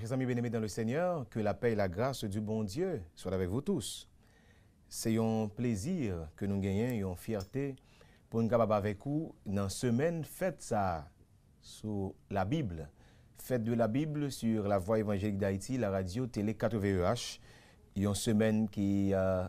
Chers amis bien-aimés dans le Seigneur, que la paix et la grâce du bon Dieu soient avec vous tous. C'est un plaisir que nous gagnons et une fierté pour nous capables avec vous dans semaine faites ça sur la Bible. Faites de la Bible sur la voie évangélique d'Haïti, la radio télé 4VEH. Une semaine qui est euh,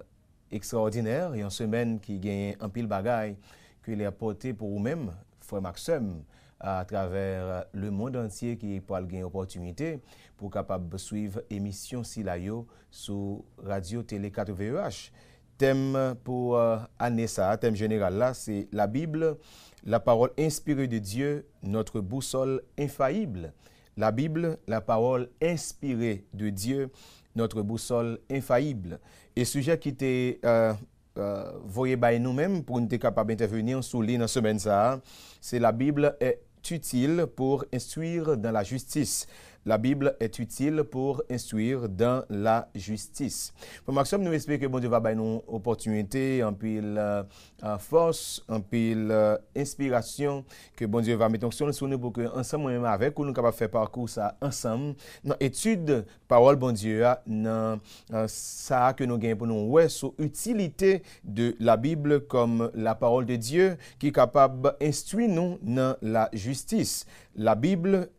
extraordinaire, une semaine qui gagne un pile bagaille que les apporté pour vous-même, frère Maxime à travers euh, le monde entier qui pour gagner opportunité pour capable suivre émission Silayo sur Radio Télé 4VEH. Thème euh, pour euh, année ça, thème général là, c'est la Bible, la parole inspirée de Dieu, notre boussole infaillible. La Bible, la parole inspirée de Dieu, notre boussole infaillible. Et sujet qui était euh, voyé par nous-mêmes pour nous être capables d'intervenir sur l'île la semaine, ça, c'est la Bible est utile pour instruire dans la justice. La Bible est utile pour instruire dans la justice. Pour Maxime, nous espérons que Dieu va donner une opportunité, euh, en pile force, en pile inspiration, que bon Dieu va mettre sur nous pour que ensemble, même avec nous, nous capables de faire parcours ça ensemble, dans étude, parole bon Dieu, dans euh, ça que nous gagnons pour ouais, sur utilité de la Bible comme la parole de Dieu qui est capable d'instruire nous dans la justice. La Bible,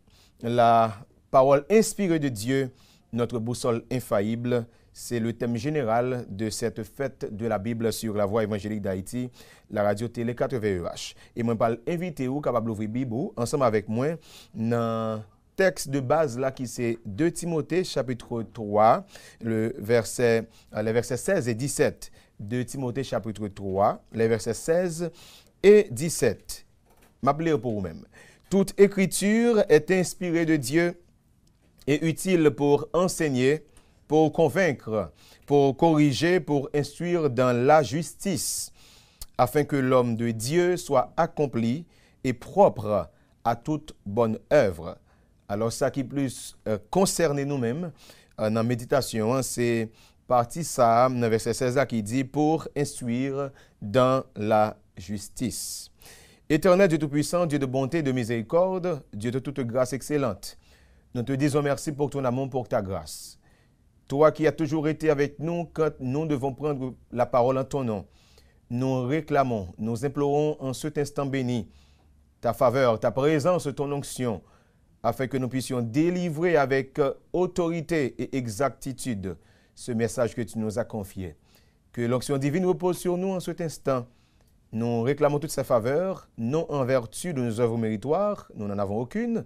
la Parole inspirée de Dieu, notre boussole infaillible. C'est le thème général de cette fête de la Bible sur la voie évangélique d'Haïti, la radio télé 4VEH. Et moi, parle inviter ou capable d'ouvrir Bible ensemble avec moi dans texte de base là qui c'est 2 Timothée chapitre 3, le verset, euh, les versets 16 et 17. 2 Timothée chapitre 3, les versets 16 et 17. M'appelez pour vous-même. Toute écriture est inspirée de Dieu est utile pour enseigner, pour convaincre, pour corriger, pour instruire dans la justice, afin que l'homme de Dieu soit accompli et propre à toute bonne œuvre. Alors ça qui plus euh, concerne nous-mêmes euh, dans la méditation, hein, c'est partie ça, verset 16 qui dit « pour instruire dans la justice ». Éternel Dieu Tout-Puissant, Dieu de bonté de miséricorde, Dieu de toute grâce excellente, nous te disons merci pour ton amour, pour ta grâce. Toi qui as toujours été avec nous quand nous devons prendre la parole en ton nom. Nous réclamons, nous implorons en cet instant béni ta faveur, ta présence, ton onction, afin que nous puissions délivrer avec autorité et exactitude ce message que tu nous as confié. Que l'onction divine repose sur nous en cet instant. Nous réclamons toute sa faveur, non en vertu de nos œuvres méritoires, nous n'en avons aucune,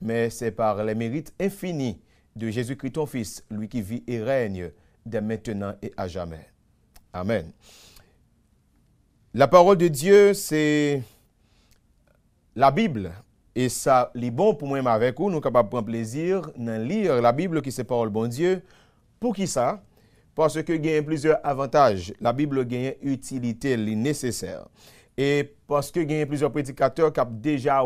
mais c'est par les mérites infinis de Jésus-Christ, ton Fils, lui qui vit et règne dès maintenant et à jamais. Amen. La parole de Dieu, c'est la Bible. Et ça, les bon pour moi avec vous, nous sommes capables de prendre plaisir de lire la Bible qui c'est parole bon Dieu. Pour qui ça? Parce que gagne plusieurs avantages. La Bible gagne utilité, nécessaire. Et parce que prédicateurs qui prédicateurs déjà kap déjà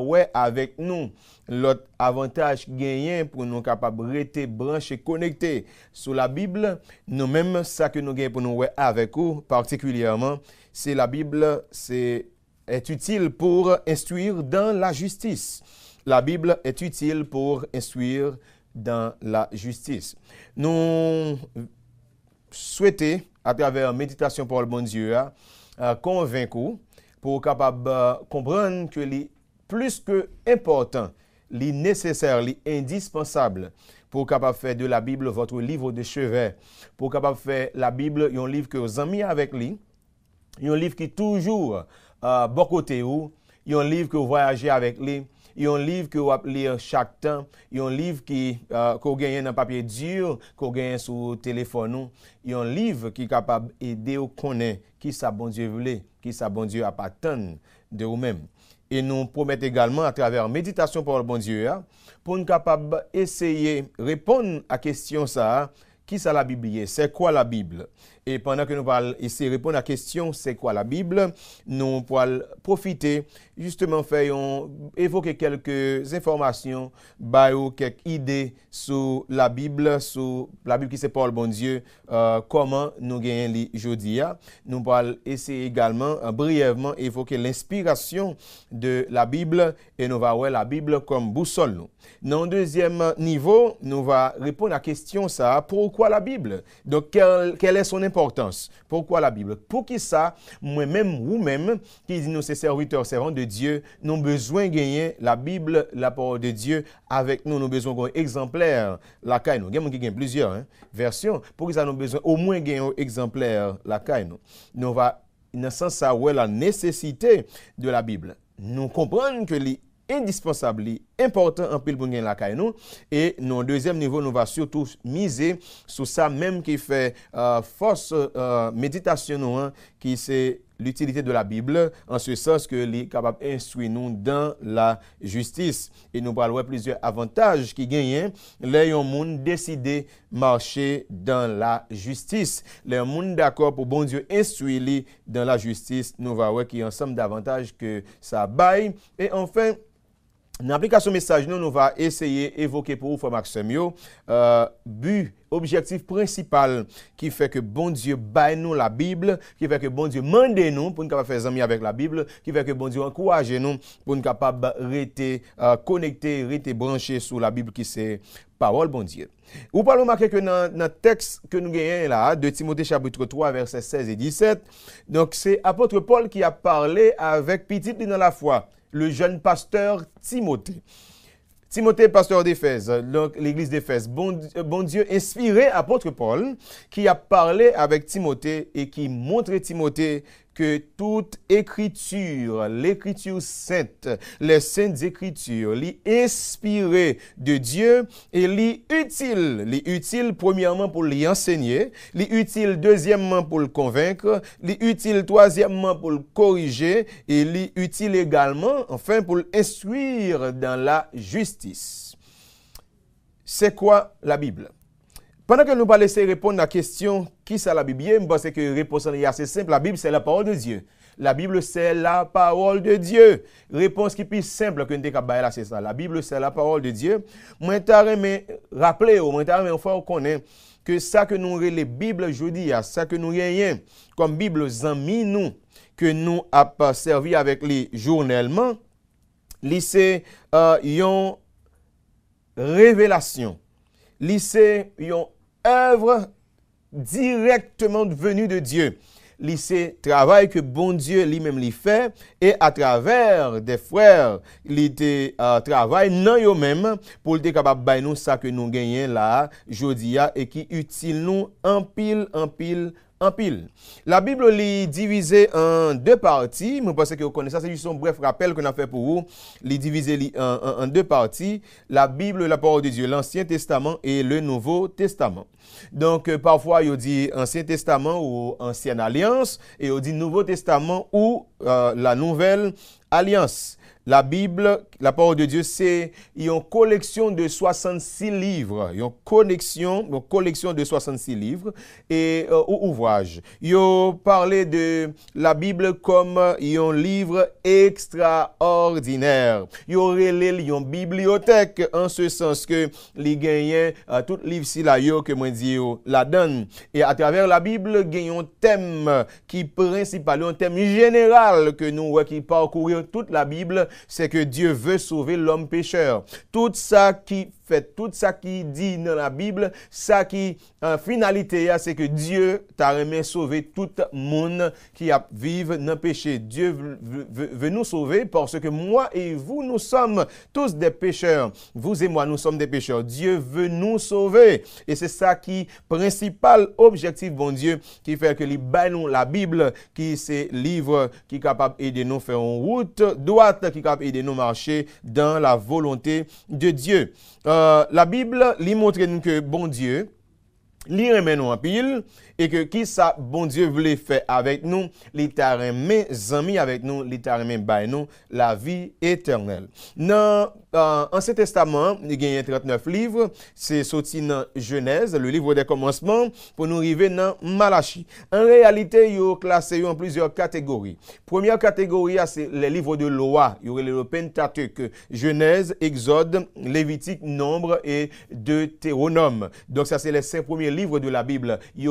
nous nous, nous nous pour nous pour nous de rester et connectés sur la Bible. nous-mêmes, ça que nous pour pour avec vous particulièrement, c'est la Bible est est utile pour instruire dans la justice. La Bible est utile pour instruire dans la justice. Nous souhaitons, à travers la méditation pour le bon Dieu convaincre pour capable comprendre que les plus que important, les nécessaire, les indispensable pour capable faire de la Bible votre livre de chevet, pour capable faire la Bible un livre que vous avez avec lui, un livre qui toujours à euh, bon côté vous, un livre que vous voyagez avec lui, il y a un livre que vous lire chaque temps, il y a un livre qui qu'on uh, sur papier dur, qu'on gagne sur le téléphone, il y a un livre qui est capable d'aider au connaître qui est bon Dieu, qui est bon Dieu à partir de vous-même. Et nous promettons également à travers la méditation pour le bon Dieu pour nous essayer de répondre à la question qui est la Bible, c'est quoi la Bible. Et pendant que nous essayer de répondre à la question, c'est quoi la Bible, nous allons profiter, justement, faire évoquer quelques informations, bah, quelques idées sur la Bible, sur la Bible qui c'est Paul, bon Dieu, euh, comment nous gagnons aujourd'hui. Hein. Nous allons essayer également, euh, brièvement, évoquer l'inspiration de la Bible et nous va voir la Bible comme boussole. Nous. Dans deuxième niveau, nous va répondre à la question, ça, pourquoi la Bible? Donc, quel est son pourquoi la Bible? Pour qui ça, moi-même, vous-même, qui dit nous c'est serviteurs, servants de Dieu, nous avons besoin de gagner la Bible, la parole de Dieu avec nous. Nous avons besoin d'un exemplaire. La caille, nous avons plusieurs hein, versions. Pour qui ça, nous avons besoin au moins d'un exemplaire. La caille, nous. Nous va, dans sens, ça, ouais, la nécessité de la Bible. Nous comprenons que l'indispensable important en pile pour gagner la nous. Et non deuxième niveau, nous va surtout miser sur ça même qui fait euh, force euh, méditation hein, qui c'est l'utilité de la Bible, en ce sens que les capable d'instruire nous dans la justice. Et nous parlons plusieurs avantages qui gagnent hein. les monde décidé marcher dans la justice. Les monde d'accord pour bon Dieu instruire dans la justice. Nous voir qu'il y a ensemble d'avantages que ça baille. Et enfin, dans l'application message, nous, nous va essayer évoquer pour vous, Frère Maxime, euh, but, objectif principal qui fait que bon Dieu baille nous la Bible, qui fait que bon Dieu mande nous pour nous capables faire amis avec la Bible, qui fait que bon Dieu encourage nous pour nous capables rester euh, connectés, rester branchés sur la Bible qui c'est parole bon Dieu. Vous pouvez remarquer que dans le texte que nous gagnons là, de Timothée chapitre 3, verset 16 et 17, donc c'est apôtre Paul qui a parlé avec Petit dans la foi le jeune pasteur Timothée. Timothée, pasteur d'Éphèse, l'église d'Éphèse, bon, euh, bon, Dieu inspiré apôtre Paul, qui a parlé avec Timothée et qui montrait Timothée que toute écriture, l'écriture sainte, les saintes écritures, les de Dieu et les utile, Les utile premièrement, pour l'enseigner, enseigner, les deuxièmement, pour le convaincre, les utile troisièmement, pour le corriger et les utile également, enfin, pour l'instruire dans la justice. C'est quoi la Bible? Pendant que nous pas laisser répondre à la question qui c'est la Bible, je que la réponse est assez simple. La Bible, c'est la parole de Dieu. La Bible, c'est la parole de Dieu. Réponse qui est plus simple que nous avons. là, c'est ça. La Bible, c'est la parole de Dieu. Moi, mais rappeler, moi, mais enfin, connaît que ça que nous les Bible dis ça que nous rien comme Bible amis nous, que nous avons servi avec les journellement, lycée, euh, yon révélation. Lycée, yon œuvre directement venue de Dieu. Lise travail que bon Dieu lui-même lui fait et à travers des il était à euh, travail non yo être pour être capable gagner nous nou que nous là, là Et qui qui pile en pile, en en pile. La Bible est divisée en deux parties. Je pense que vous connaissez ça. C'est juste un bref rappel qu'on a fait pour vous. Elle est divisée en, deux parties. La Bible, la parole de Dieu, l'Ancien Testament et le Nouveau Testament. Donc, euh, parfois, il dit Ancien Testament ou Ancienne Alliance. Et il dit Nouveau Testament ou euh, la Nouvelle Alliance. La Bible, la parole de Dieu, c'est une collection de 66 livres. Une collection, une collection de 66 livres et euh, ouvrages. Ils parlé de la Bible comme un livre extraordinaire. Ils relève une bibliothèque en ce sens que les gagnants, euh, tout livre si là, yo, que moi dis, la donne. Et à travers la Bible, ont un thème qui principalement un thème général que nous, qui parcourir toute la Bible c'est que Dieu veut sauver l'homme pécheur. Tout ça qui fait tout ça qui dit dans la Bible, ça qui, en finalité, hein, c'est que Dieu t'a remis sauver tout le monde qui a vive dans péché. Dieu veut nous sauver parce que moi et vous, nous sommes tous des pécheurs. Vous et moi, nous sommes des pécheurs. Dieu veut nous sauver. Et c'est ça qui, principal objectif, bon Dieu, qui fait que les ballons, la Bible, qui c'est livre qui est capable de nous faire en route droite, qui est capable de nous marcher dans la volonté de Dieu. Euh, la Bible lui montre que bon Dieu, lui remet en pile, et que qui ça, bon Dieu, voulait faire avec nous, l'éternel, mes amis avec nous, l'éternel, t'a nous la vie éternelle. Dans l'Ancien euh, Testament, il y a 39 livres, c'est sorti dans Genèse, le livre des commencements, pour nous arriver dans Malachi. En réalité, y a classé en plusieurs catégories. Première catégorie, ah, c'est les livres de loi, il y aurait le Pentateuque, Genèse, Exode, Lévitique, Nombre et Deutéronome. Donc ça, c'est les cinq premiers livres de la Bible. Il y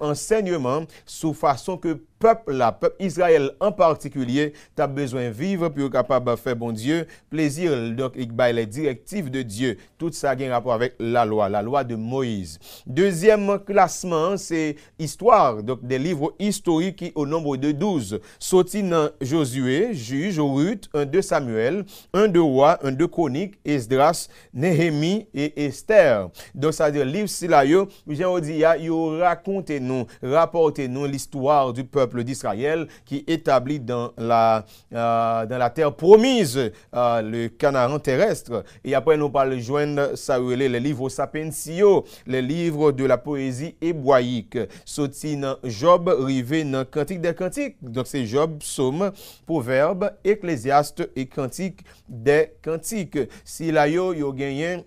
enseignement sous façon que peuple là, peuple Israël en particulier, tu besoin de vivre pour capable de faire bon Dieu plaisir. Donc, il y les directives de Dieu. Tout ça a un rapport avec la loi, la loi de Moïse. Deuxième classement, c'est histoire, donc des livres historiques au nombre de 12, sortis Josué, Juge, Ruth, un de Samuel, un de Roi, un de Chronique, Esdras, Néhémie et Esther. Donc, ça veut dire, livre si là, j'ai dit, il raconte nous, rapportez nous l'histoire du peuple peuple d'Israël qui établit dans la, euh, dans la terre promise euh, le canard terrestre. Et après, nous parlons joindre ça les livres Sapensio, les livres de la poésie hébraïque. Sauti Job, rivé dans Cantique des Cantiques. Donc, c'est Job, somme Proverbe, Ecclésiaste et Cantique des Cantiques. Si là, yo, yo gagné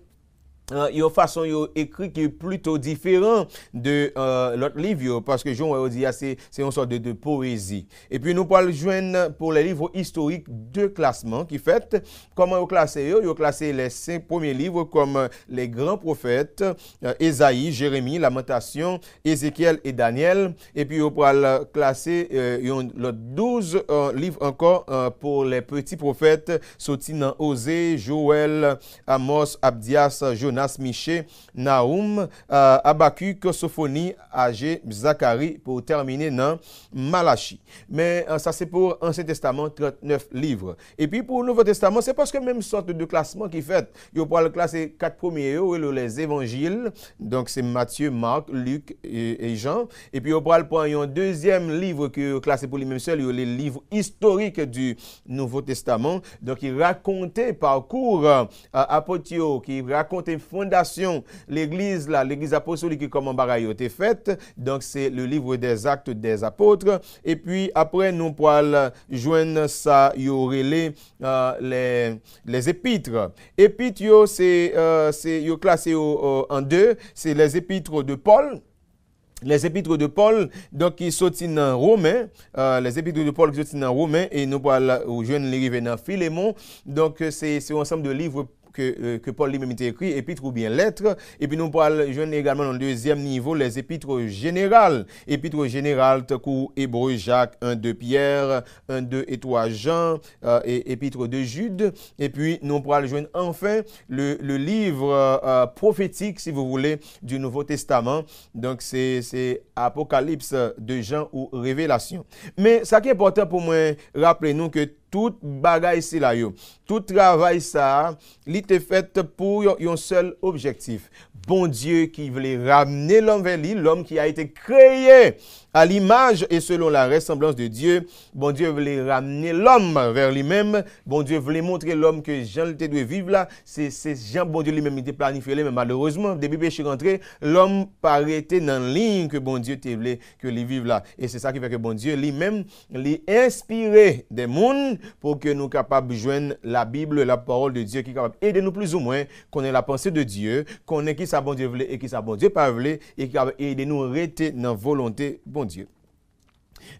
une euh, façon écrit qui est plutôt différent de euh, l'autre livre parce que Jean dit ah, c'est une sorte de, poésie. Et puis nous pouvons joindre pour les livres historiques de classement qui fait comment vous classer yo, yo classé les cinq premiers livres comme euh, les grands prophètes euh, Ésaïe, Jérémie, Lamentation, Ézéchiel et Daniel et puis vous pouvez classer euh, l'autre 12 euh, livres encore pour les petits prophètes Sotinan, Osée, Joël, Amos, Abdias, Jonas Jonas, Miché, Naoum, euh, Abaku, Sophonie, Agé, Zacharie, pour terminer dans Malachi. Mais euh, ça, c'est pour Ancien Testament, 39 livres. Et puis pour le Nouveau Testament, c'est parce que même sorte de classement qui fait, il pour le classer quatre premiers, les évangiles, donc c'est Matthieu, Marc, Luc et, Jean. Et puis on y prendre un deuxième livre que classé pour lui-même seul, les livres historiques du Nouveau Testament. Donc il racontait parcours euh, à apotio, qui racontait fondation l'église là, l'église apostolique comme en a été faite. Donc c'est le livre des actes des apôtres et puis après nous pouvons joindre ça y euh, les les épîtres. Épîtres c'est euh, c'est classé en deux, c'est les épîtres de Paul les épîtres de Paul, donc qui sont en Romain, euh, les épîtres de Paul qui sont dans Romain, et nous parlons joindre les livres dans Philémon. Donc c'est un ensemble de livres que, euh, que Paul lui-même écrit, épître ou bien lettre. Et puis nous parlons joindre également dans le deuxième niveau, les épîtres générales. Épîtres générales, coup, Hébreu, Jacques, 1, de Pierre, 1, de et 3 Jean, euh, et épître de Jude. Et puis nous parlons joindre enfin le, livre euh, prophétique, si vous voulez, du Nouveau Testament. Donc c'est Apocalypse de Jean ou Révélation. Mais ça qui est important pour moi, rappelez-nous que tout bagaille si la yo, tout travail ça, li te fet pou yon, yon bon Dieu qui voulait ramener l'homme vers lui, l'homme qui a été créé à l'image et selon la ressemblance de Dieu. Bon Dieu voulait ramener l'homme vers lui-même. Bon Dieu voulait montrer l'homme que Jean le vivre là. C'est Jean, bon Dieu lui-même, il était planifié, mais malheureusement, depuis que je suis rentré, l'homme paraît dans ligne que bon Dieu te voulait que lui vive là. Et c'est ça qui fait que bon Dieu lui-même, l'a inspiré des mondes pour que nous capables de joindre la Bible, la parole de Dieu qui est capable d'aider nous plus ou moins, qu'on ait la pensée de Dieu, qu'on ait qui ça bon Dieu voulait et qui sa bon Dieu pas voulait et qui aide nous rester dans volonté bon Dieu.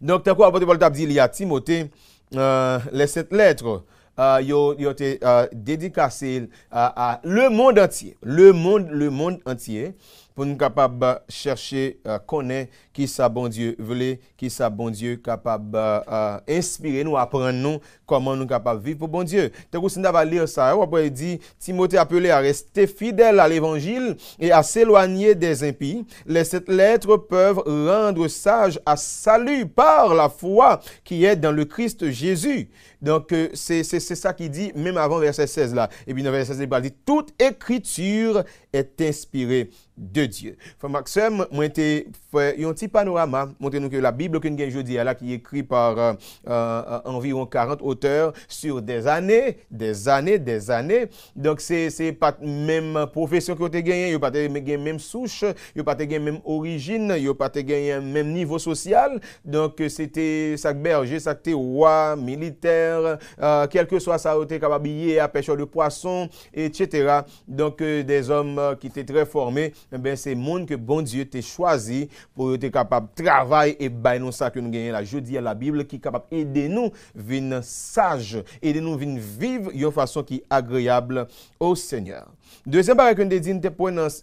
Donc tant quoi Paul t'a dit il y a Timothée euh, les sept lettres euh, été euh, dédicacé euh, à, le monde entier, le monde le monde entier pour nous capables chercher, de euh, connaître qui ça bon Dieu veut, qui ça bon Dieu capable d'inspirer euh, euh, nous, apprendre nous comment nous capables vivre pour bon Dieu. Donc, si nous allons lire ça, on pouvoir dire, Timothée appelé à rester fidèle à l'évangile et à s'éloigner des impies. Les sept lettres peuvent rendre sage à salut par la foi qui est dans le Christ Jésus. Donc, c'est ça qu'il dit même avant verset 16 là. Et puis dans verset 16, il dit, toute écriture est inspirée de Dieu. Frère Maxime, moi fait un petit panorama, montrer nous que la Bible que nous aujourd'hui là qui est écrite par euh, euh, euh, environ 40 auteurs sur des années, des années, des années. Donc c'est c'est pas même profession que tu gagné, pas même souche, il pas gagné même origine, il pas gagné même niveau social. Donc c'était ça berger, ça roi, militaire, euh, quel que soit ça était capable à pêcheur de poisson, etc. Donc des hommes qui étaient très formés ben c'est monde que bon Dieu t'a choisi pour être capable de travailler et de nous ça que nous Je dis à la Bible qui est capable d'aider nous venir sage, aider nous à vivre de façon qui est agréable au Seigneur. Deuxième barre que nous dit,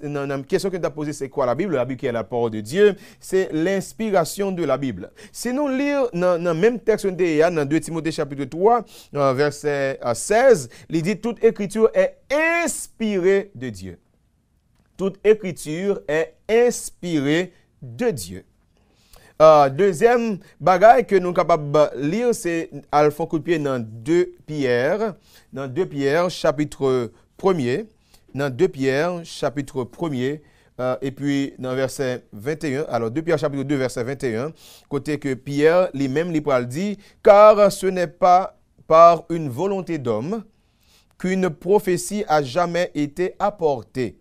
dans question que c'est quoi la Bible? La Bible qui est la parole de Dieu, c'est l'inspiration de la Bible. Si nous lisons dans le même texte de dans 2 Timothée chapitre 3, euh, verset 16, euh, il dit toute écriture est inspirée de Dieu toute écriture est inspirée de Dieu. Euh, deuxième deuxième que que sommes capables de lire, c'est c'est coupé dans 2 Pierre, dans 2 Pierre chapitre 1er, Dans 2 Pierre chapitre 1er, euh, et puis dans verset 21, alors 2 Pierre chapitre 2 verset 21, Côté que Pierre lui-même, li dit, dit « Car ce n'est pas par une volonté d'homme qu'une prophétie a jamais été apportée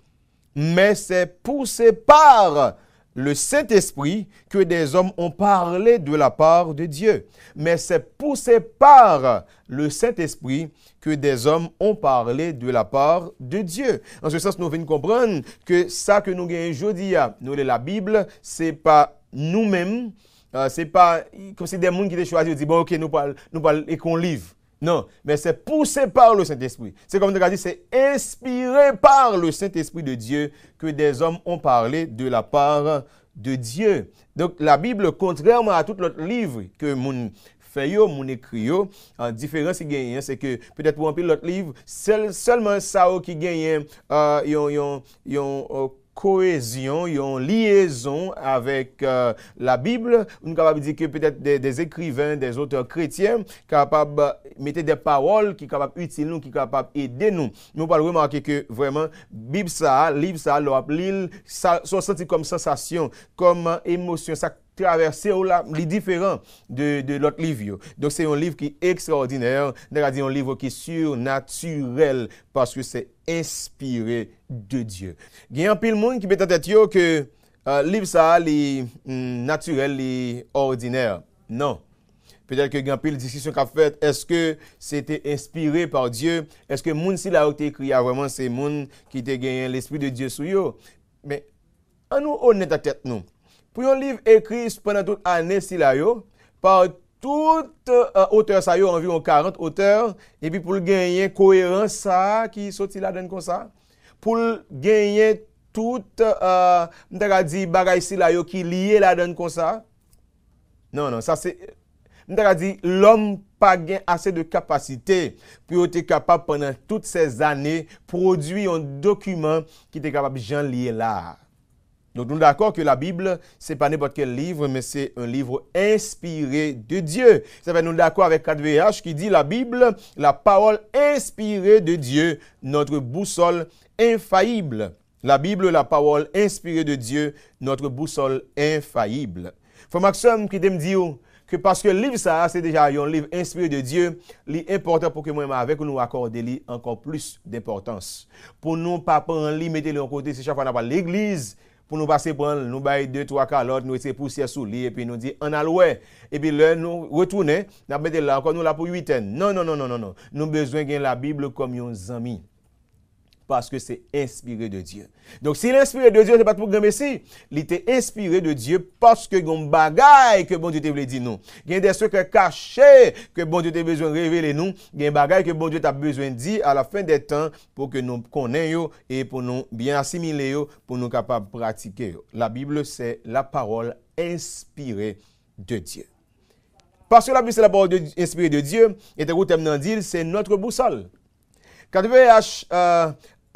mais c'est poussé par le Saint-Esprit que des hommes ont parlé de la part de Dieu. Mais c'est poussé par le Saint-Esprit que des hommes ont parlé de la part de Dieu. En ce sens, nous venons comprendre que ça que nous gagnons aujourd'hui, nous la Bible, c'est pas nous-mêmes, euh, c'est pas comme si des gens qui ont choisi de dire, bon, ok, nous parlons nous parlons et qu'on livre. Non, mais c'est poussé par le Saint-Esprit. C'est comme on a dit, c'est inspiré par le Saint-Esprit de Dieu que des hommes ont parlé de la part de Dieu. Donc la Bible, contrairement à tout l'autre livre que mon fait yo, mon écrit yo, en différence qui hein, c'est que peut-être pour un l'autre livre, seulement ça qui gagne, hein, euh, yon, euh, cohésion, une liaison avec euh, la Bible. Nous capables dire que peut-être des, écrivains, des auteurs chrétiens, capables de mettre des paroles qui sont capables d'utiliser nous, qui sont capables d'aider nous. Nous pouvons remarquer que vraiment, Bible ça, livre ça, l'op, ça, ça sentit comme sensation, comme émotion, ça traverser ou les différents de, de l'autre livre. Donc c'est un livre qui est extraordinaire, cest un livre qui est surnaturel parce que c'est inspiré de Dieu. Il y a un pile monde qui peut être que euh, livre ça est hmm, naturel et ordinaire. Non. Peut-être que grand pile discussion qu'a fait, est-ce que c'était inspiré par Dieu? Est-ce que moun si la été écrit vraiment c'est moun qui t'a gagné l'esprit de Dieu sur eux? Mais en nous honnête à tête nous. Pour un livre écrit pendant toute année, si par tout euh, auteur, ça, a environ 40 auteurs, et puis pour le gagner cohérence, ça, qui sortit la donne comme ça, pour gagner tout, euh, dit, bagay si là, qui lié la donne comme ça. Non, non, ça c'est dit l'homme pas gain assez de capacité pour être capable pendant toutes ces années produire un document qui était capable de lier là. Donc, nous sommes d'accord que la Bible, ce n'est pas n'importe quel livre, mais c'est un livre inspiré de Dieu. Ça fait nous d'accord avec 4VH qui dit la Bible, la parole inspirée de Dieu, notre boussole infaillible. La Bible, la parole inspirée de Dieu, notre boussole infaillible. Faut Maxime qui te dit que parce que le livre ça, c'est déjà un livre inspiré de Dieu, est important pour que moi-même avec nous accorder encore plus d'importance. Pour nous pas prendre lui, mettez-le en côté, c'est chaque fois qu'on a l'église, pour nous passer pour nous bailler deux, trois calottes, nous essayer poussière sous lit, et puis nous dit, on a l'oué. Et puis là, nous retourner, nous mettons là encore, nous là pour huit ans. Non, non, non, non, non, non. Nous besoin de la Bible comme nos amis parce que c'est inspiré de Dieu. Donc, si l'inspiré de Dieu, c'est pas pour grand Messie. Il était inspiré de Dieu parce que gon bagaille que bon Dieu te voulait dire nous. Il y a des secrets cachés que bon Dieu t'a besoin de révéler nous. Il y a des que bon Dieu t'a besoin de dire à la fin des temps pour que nous connaissions et pour nous bien assimiler pour nous capables pratiquer. La Bible, c'est la parole inspirée de Dieu. Parce que la Bible, c'est la parole inspirée de Dieu, et de vous, dit, c'est notre boussole. 4H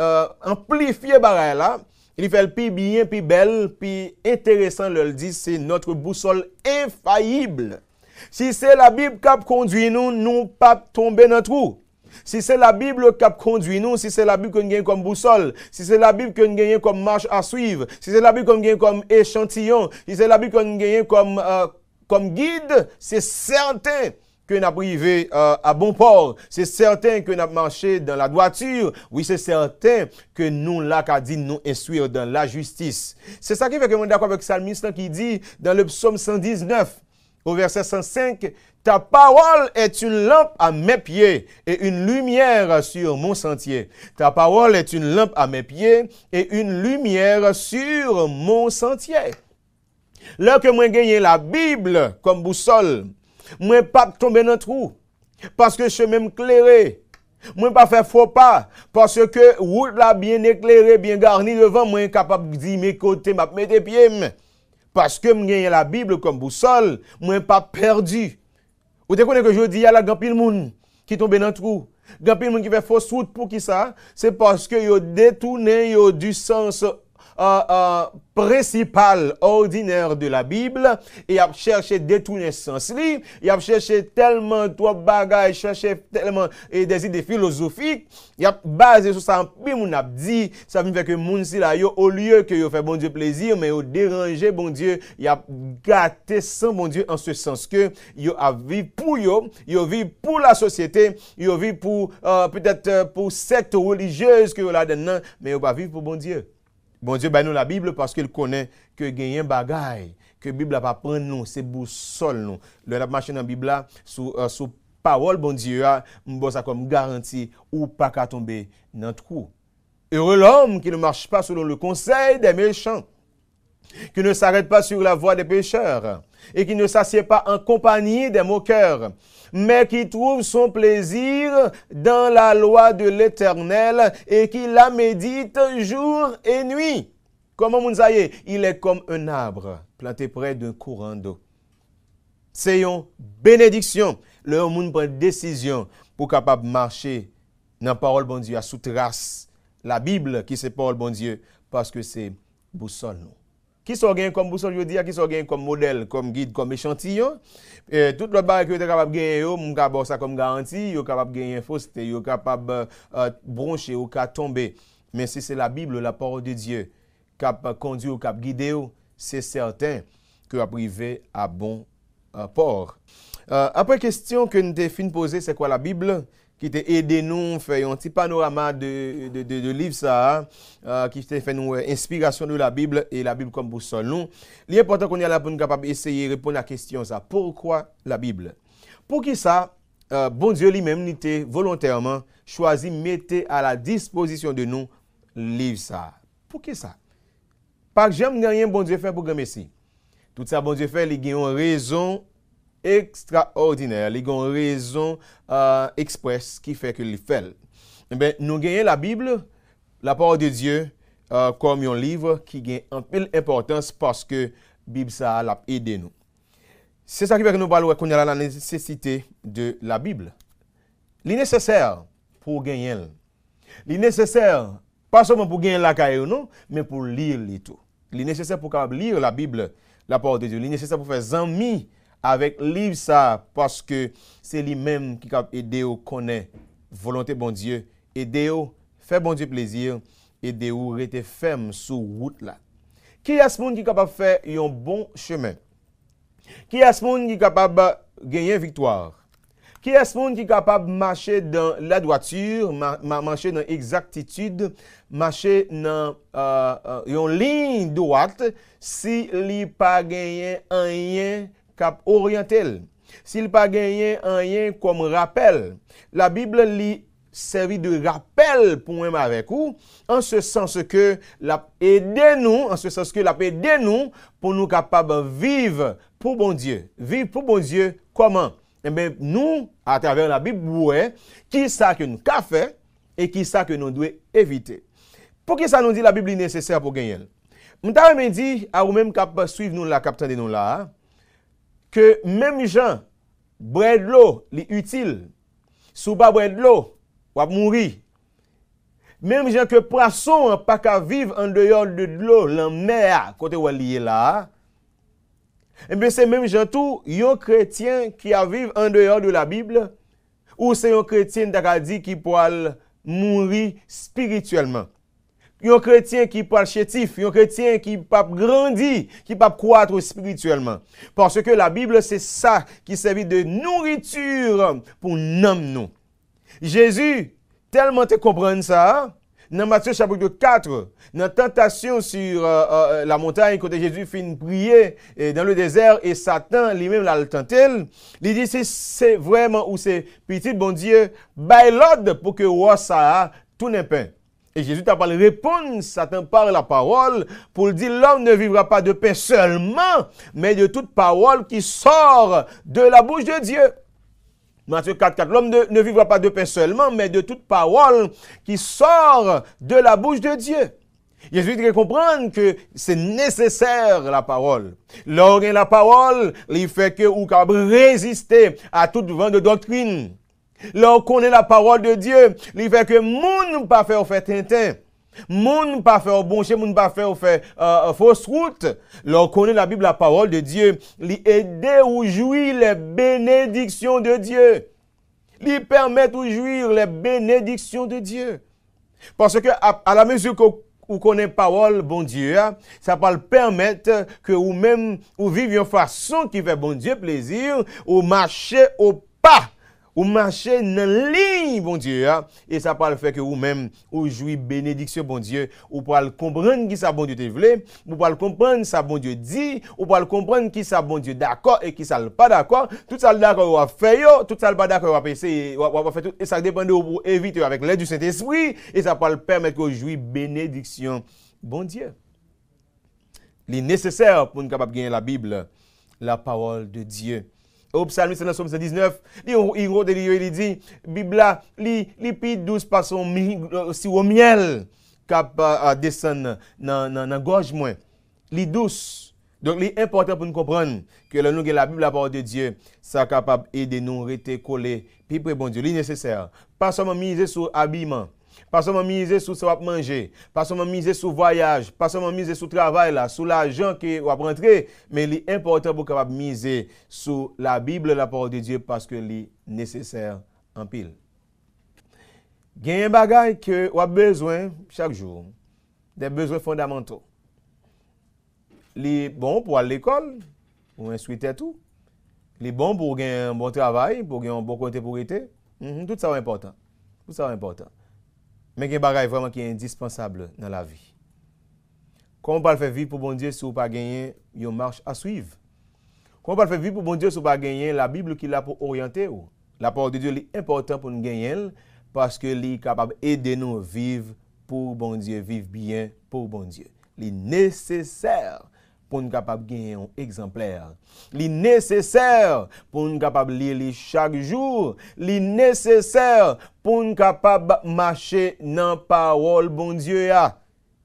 euh, amplifié amplifier elle, là, il fait le plus bien, plus belle, plus intéressant le dit, c'est notre boussole infaillible. Si c'est la Bible qui conduit nous, nous pas tomber dans le trou. Si c'est la Bible qui conduit nous, si c'est la Bible qu'on gagne comme boussole, si c'est la Bible qu'on gagne comme marche à suivre, si c'est la Bible qu'on gagne comme échantillon, si c'est la Bible qu'on gagne comme, euh, comme guide, c'est certain que nous euh, à bon port. C'est certain que nous marché dans la droiture. Oui, c'est certain que nous, là, qu'a dit nous instruire dans la justice. C'est ça qui fait que je suis d'accord avec Salmiste qui dit dans le psaume 119, au verset 105, ta parole est une lampe à mes pieds et une lumière sur mon sentier. Ta parole est une lampe à mes pieds et une lumière sur mon sentier. Lorsque moi gagné la Bible comme boussole, moi, pas tomber dans le trou. Parce que je même éclairé. Moi, pas faire faux pas. Parce que route est bien éclairé, bien garni devant moi, capable de dire mes côtés, m'a mettre des pieds. Parce que je la Bible comme boussole. Moi, pas perdu. Vous savez que je dis, il y a la grand monde qui tombe dans le trou. Grand monde qui fait faux route pour qui ça? C'est parce que yo détourné du sens euh, euh, principal ordinaire de la Bible et a cherché détourner sens li, il a cherché tellement de bagages, cherché tellement des idées philosophiques, il a basé sur ça puis mon a dit, ça veut que moun si au lieu que yo fait bon Dieu plaisir mais yo déranger bon Dieu, il a gâté sans bon Dieu en ce sens que yo a vécu pour yo, yo vécu pour la société, il a pour euh, peut-être pour cette religieuse que yo là dedans mais yo pas vivre pour bon Dieu. Bon Dieu, ben nous la Bible parce qu'il connaît que gagne bagaille, que Bible pas prendre nous, c'est boussole non. Le machine en Bible là, sous, euh, sous parole, bon Dieu, ah, bon ça comme garantie ou pas qu'à tomber dans le trou. Heureux l'homme qui ne marche pas selon le conseil des méchants qui ne s'arrête pas sur la voie des pécheurs, et qui ne s'assied pas en compagnie des moqueurs, mais qui trouve son plaisir dans la loi de l'Éternel et qui la médite jour et nuit. Comment Mounzaïe, Il est comme un arbre planté près d'un courant d'eau. C'est bénédiction. Le monde prend décision pour capable marcher dans la parole bon Dieu, à sous trace la Bible qui c'est parole bon Dieu, parce que c'est boussole qui sont comme boussole, je qui sont comme modèle, comme guide, comme échantillon. Et eh, tout le monde que capable de gagner, il capable ça comme garantie, vous capable de gagner fausseté, vous capable euh, de broncher, ou de tomber. Mais si c'est la Bible, la parole de Dieu, qui conduit, qui guider, c'est certain que vous priver à bon euh, port. Après euh, après question que nous avons posée, c'est quoi la Bible? qui t'a aidé nous faire un petit panorama de, de, livre ça, euh, qui t'a fait nous euh, inspiration de la Bible et la Bible comme boussole. Nous, l'important qu'on est là pour capable essayer de répondre à la question ça. Pourquoi la Bible? Pour qui ça? Euh, bon Dieu lui-même n'était volontairement choisi mettre à la disposition de nous livre ça. Pour qui ça? Pas que j'aime rien bon Dieu fait pour grand merci. Tout ça bon Dieu fait, il y a une raison extraordinaire, il y a une raison euh, express qui fait que il fait. Eh ben, nous gagnons la Bible, la parole de Dieu euh, comme un livre qui gagne un peu d'importance parce que la Bible, ça a aidé nous. C'est ça qui fait que nous parlons de la nécessité de la Bible. est nécessaire pour gagner. est nécessaire pas seulement pour gagner la carrière, non, mais pour lire les tout. C'est nécessaire pour lire la Bible, la parole de Dieu. est nécessaire pour faire des amis avec livre ça parce que c'est lui-même qui a aidé au connaît volonté bon Dieu aidé au fait bon Dieu plaisir aidé au rester ferme sur route là qui est ce monde qui est capable de faire un bon chemin qui est ce monde qui est capable de gagner victoire qui est ce monde qui est capable de marcher dans la droiture, marcher dans exactitude, marcher dans euh, euh, une ligne droite si il pas gagné rien cap oriental. S'il pas gagné rien comme rappel, la Bible lit servi de rappel pour moi avec vous, en ce sens que la des nous, en ce sens que la des nous pour nous capables vivre pour bon Dieu. Vivre pour bon Dieu, comment? et eh bien, nous, à travers la Bible, ouais, qui ça que nous café et qui ça que nous devons éviter. Pour qui ça nous dit la Bible est nécessaire pour gagner? Nous avons dit à vous-même qui suivre nous la capteur de nous là, que même gens boire de l'eau, les utile. Sous pas de l'eau, ou mourir. Même gens que poisson pas qu'à vivre en dehors de l'eau, la mer, côté où lié là. Et eh c'est même gens tout, yon chrétien qui a vivre en dehors de la Bible, ou c'est un chrétien qui dit qui peut mourir spirituellement. Un chrétien qui parle chétif, un chrétien qui pas grandi, qui pas croître spirituellement. Parce que la Bible, c'est ça qui servit de nourriture pour nous. Jésus, tellement tu comprends ça, dans Matthieu chapitre 4, dans la tentation sur euh, euh, la montagne, quand Jésus finit prier et dans le désert, et Satan lui-même l'a tenté, il dit c'est vraiment ou c'est petit bon Dieu, By l'ordre pour que roi ça tout n'est et Jésus t'a parlé répondre, Satan par la parole, pour dire l'homme ne vivra pas de pain seulement, mais de toute parole qui sort de la bouche de Dieu. Matthieu 4, 4, l'homme ne vivra pas de pain seulement, mais de toute parole qui sort de la bouche de Dieu. Jésus dit comprendre que c'est nécessaire la parole. L'homme et la parole, il fait que ou résister à toute vente de doctrine. Lorsqu'on connaît la parole de Dieu, il fait que monde pas faire faire tintin. ne pas faire bon ne ne pas faire faire euh, euh, fausse route. Lorsqu'on connaît la Bible, la parole de Dieu, il aide ou jouit les bénédictions de Dieu. Il permet ou jouir les bénédictions de Dieu. Parce que à, la mesure qu'on ou connaît parole bon Dieu, hein, ça va permettre que ou même ou vive une façon qui fait bon Dieu plaisir, ou marcher au pas ou marchez dans la ligne, bon Dieu, hein. et ça parle fait que vous-même, Vous jouez bénédiction, bon Dieu, ou pouvez comprendre qui ça, bon Dieu, te voulez, ou comprendre ça, bon Dieu, dit, ou pour comprendre qui ça, bon Dieu, d'accord et qui ça, pas d'accord, tout ça, d'accord, vous fait. yo, tout ça, pas d'accord, vous va et ça dépend de vous éviter avec l'aide du Saint-Esprit, et ça parle permettre que vous jouiez bénédiction, bon Dieu. Il est nécessaire pour nous capable gagner la Bible, la parole de Dieu. Au psalmiste dans 79, il de il dit, Bibla, li, est plus douce par son euh, au miel, cap euh, euh, descend dans la gorge moins. est douce. Donc, il est important pour nous comprendre que le la Bible, la parole de Dieu, ça capable d'aider nous, rester collé, puis pour bon Dieu, il est nécessaire. Pas seulement miser sur habillement, pas seulement miser sur ce qu'on va manger, pas seulement miser sur voyage, pas seulement miser sur travail là, sur l'argent qui va rentrer, mais il est important pour capable miser sur la Bible, la parole de Dieu parce que est nécessaire en pile. un bagage que on a besoin chaque jour, des besoins fondamentaux. Les bon pour aller à l'école, pour instruire tout. Les bon pour gagner un bon travail, pour gagner un bon côté pour être. Mhm, tout ça est important. Tout ça est important. Mais il y a des choses vraiment qui est indispensable dans la vie. Comment on peut faire vivre pour bon Dieu si vous pas gagner, une marche à suivre Comment on peut faire vivre pour bon Dieu si vous pas gagner, la Bible qui là pour orienter La parole de Dieu est importante pour nous gagner parce qu'elle est capable d'aider nous à vivre pour bon Dieu, vivre bien pour bon Dieu. Elle est nécessaire pour nous capable gagner un exemplaire. Les nécessaire pour nous capable lire chaque jour, Les nécessaire pour nous capable marcher dans la parole bon Dieu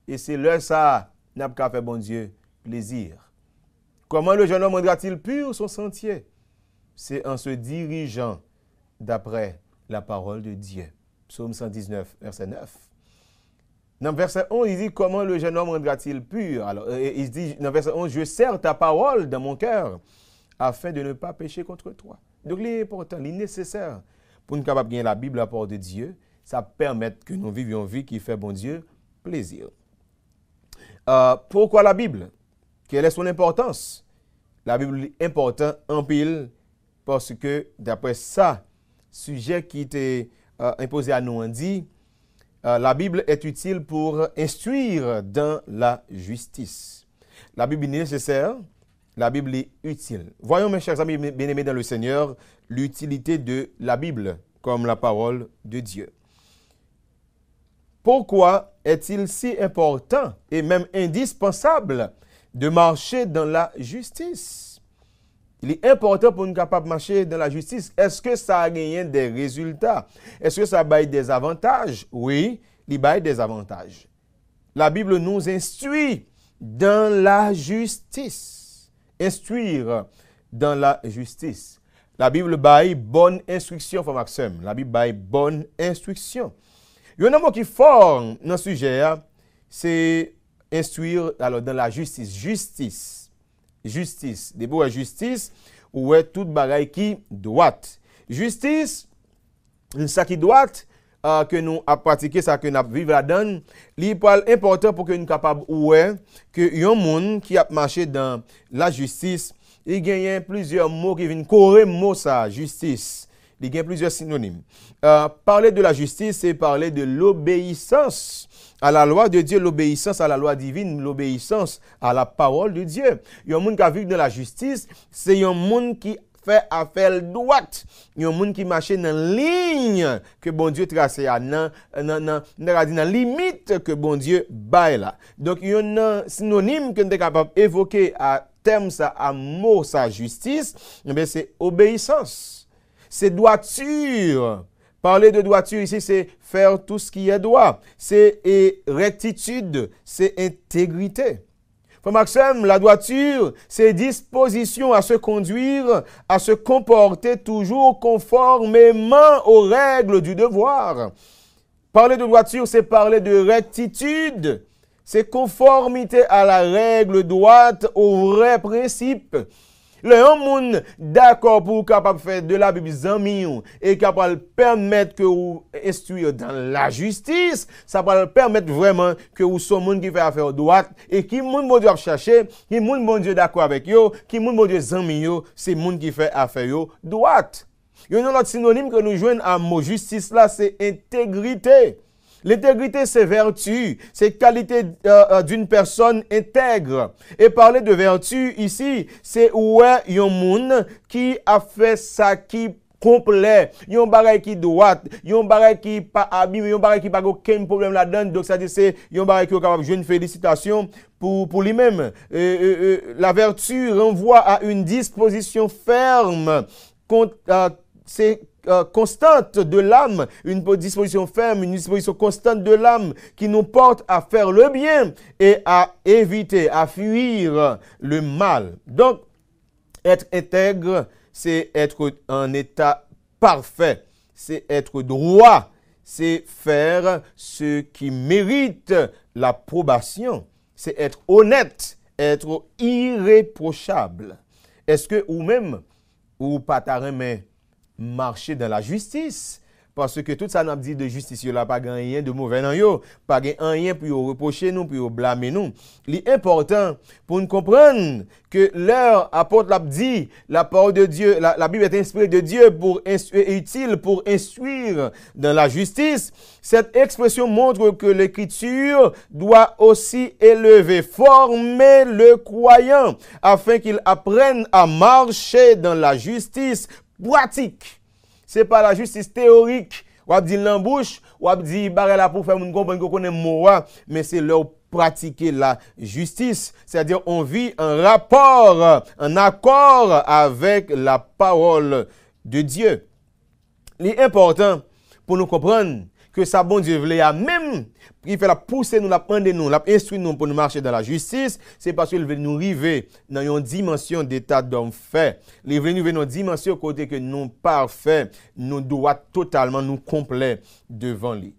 Et c'est là ça n'a pas fait bon Dieu plaisir. Comment le jeune homme rendra-t-il pur son sentier C'est en se dirigeant d'après la parole de Dieu. Psaume 119, verset 9. Dans verset 11, il dit Comment le jeune homme rendra-t-il pur Alors, euh, il dit dans verset 11 Je sers ta parole dans mon cœur afin de ne pas pécher contre toi. Donc, il est important, nécessaire pour nous capables de gagner la Bible, à part de Dieu. Ça permet que nous vivions une vie qui fait, bon Dieu, plaisir. Euh, pourquoi la Bible Quelle est son importance La Bible est importante en pile parce que, d'après ça, sujet qui était euh, imposé à nous, on dit euh, la Bible est utile pour instruire dans la justice. La Bible est nécessaire, la Bible est utile. Voyons, mes chers amis bien-aimés dans le Seigneur, l'utilité de la Bible comme la parole de Dieu. Pourquoi est-il si important et même indispensable de marcher dans la justice il est important pour nous capables de marcher dans la justice. Est-ce que ça a gagné des résultats? Est-ce que ça a des avantages? Oui, il a des avantages. La Bible nous instruit dans la justice. Instruire dans la justice. La Bible baille bonne instruction, Frère Maxime. La Bible baille bonne instruction. Il y a un mot qui forme dans sujet, hein? c'est instruire alors, dans la justice. Justice justice. Debout à justice, ou est toute bagaille qui doit. Justice, ça qui doit, euh, que nous avons pratiqué, ça que nous avons vivre la donne, est important pour que nous capables ou est que un monde qui a marché dans la justice, il gagne plusieurs mots qui viennent courir, mot ça, justice. Il gagne plusieurs synonymes. Euh, parler de la justice, c'est parler de l'obéissance à la loi de Dieu, l'obéissance à la loi divine, l'obéissance à la parole de Dieu. Yon qui a vécu dans la justice, c'est un monde qui fait affaire droite. un monde qui marche dans ligne que bon Dieu trace à nan, limite que bon Dieu baille là. Donc a un euh, synonyme que sommes capable d'évoquer à terme ça, à mot sa justice, eh c'est obéissance. C'est droiture. Parler de droiture ici, c'est faire tout ce qui est droit. C'est rectitude, c'est intégrité. Frère Maxime, la droiture, c'est disposition à se conduire, à se comporter toujours conformément aux règles du devoir. Parler de droiture, c'est parler de rectitude, c'est conformité à la règle droite, au vrai principe. Le yon moun d'accord pour capable faire de la Bible zami et capable permettre que vous instruire dans la justice, ça va permettre vraiment que vous soyez monde qui fait affaire droite et qui moun bon Dieu a cherché, qui moun bon Dieu d'accord avec vous, qui moun bon Dieu zami yo, c'est monde qui fait affaire yo droite. Yon autre synonyme que nous joignons à mot justice là, c'est intégrité. L'intégrité, c'est vertu, c'est qualité euh, euh, d'une personne intègre. Et parler de vertu ici, c'est ouais yon moun qui a fait ça qui complet, yon bagay qui droite, yon bagay qui pas abîmé. yon bagay qui pas aucun problème là-dedans. Donc ça dit c'est yon bagay qui est capable une félicitation pour, pour lui-même. Euh, la vertu renvoie à une disposition ferme contre c'est euh, constante de l'âme, une disposition ferme, une disposition constante de l'âme qui nous porte à faire le bien et à éviter, à fuir le mal. Donc, être intègre, c'est être en état parfait, c'est être droit, c'est faire ce qui mérite l'approbation, c'est être honnête, être irréprochable. Est-ce que ou même ou pas ta marcher dans la justice. Parce que tout ça n'a dit de justice, il n'y a pas rien de mauvais dans yo, pas rien pour reprocher nous, pour blâmer nous. L'important pour nous comprendre que l'heure apporte l'abdi, la parole de Dieu, la, Bible est inspirée de Dieu pour être utile pour instruire dans la justice. Cette expression montre que l'écriture doit aussi élever, former le croyant afin qu'il apprenne à marcher dans la justice pratique. Ce n'est pas la justice théorique. Ou a l'embouche, ou di barre pour faire mon comprendre mais c'est leur pratiquer la justice. C'est-à-dire, on vit un rapport, un accord avec la parole de Dieu. L'important pour nous comprendre, que sa bon Dieu, voulait, même, il fait la pousser nous, la prendre nous, la instruire nous pour nous marcher dans la justice, c'est parce qu'il veut nous river dans une dimension d'état d'homme fait. Il veut nous arriver dans une dimension côté que nous parfait, nous doit totalement nous compléter devant lui.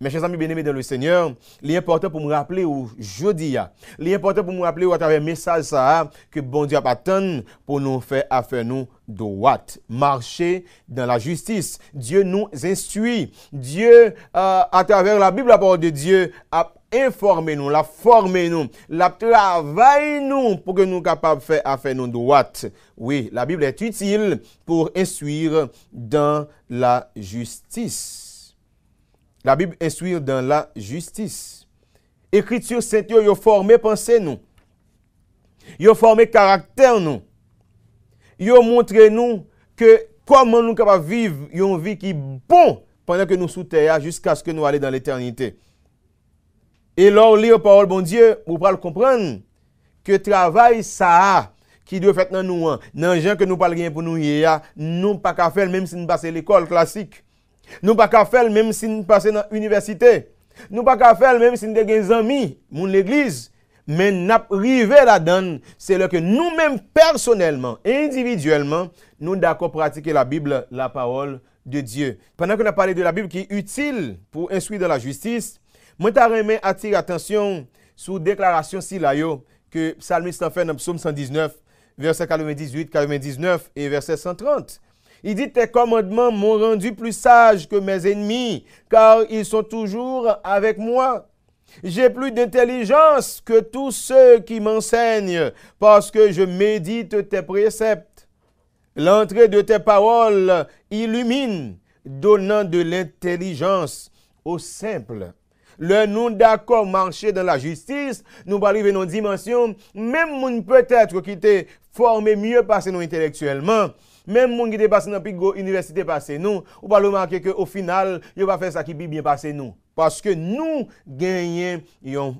Mes chers amis bien-aimés dans le Seigneur, il important pour me rappeler au jeudi, hein. il est important pour me rappeler à travers message ça, hein, que bon Dieu attend pour nous faire affaire nous droite. Marcher dans la justice. Dieu nous instruit. Dieu, euh, à travers la Bible, la parole de Dieu, a informé nous, l'a formé nous, l'a travaillé nous pour que nous capables de faire affaire nous droite. Oui, la Bible est utile pour instruire dans la justice. La Bible souillée dans la justice. Écriture sainte yo, yo formé pensée nous. Yo formé caractère nous. Yo montré nous que comment nous capables vivre une vie qui est bon pendant que nous sous terre jusqu'à ce que nous allions dans l'éternité. Et lors lire parole bon Dieu, vous pouvez comprendre que travail ça qui doit faire dans nous, hein, dans les gens que nous rien pour nous, nous pas qu'à faire même si nous passons l'école classique. Nous pas faire même si nous passons dans l'université. Nous pas faire même si nous avons des amis, mon l'église. Mais nous arrivons là-dedans, c'est là que nous-mêmes personnellement, individuellement, nous d'accord pratiquer la Bible, la parole de Dieu. Pendant que a parlé de la Bible qui est utile pour instruire dans la justice, je attire attirer attention sur déclaration silao que psalmiste en fait dans le psaume 119 verset 98, 99 et verset 130. Il dit, tes commandements m'ont rendu plus sage que mes ennemis, car ils sont toujours avec moi. J'ai plus d'intelligence que tous ceux qui m'enseignent, parce que je médite tes préceptes. L'entrée de tes paroles illumine, donnant de l'intelligence aux simples. Le nous d'accord marcher dans la justice, nous arriver dans une dimension, même peut-être qui était formé mieux par nous intellectuellement, même les gens qui passé dans l'université passé nous, ou pas remarquer qu'au final, il va faire ça qui bien passé nous. Parce que nous gagnons une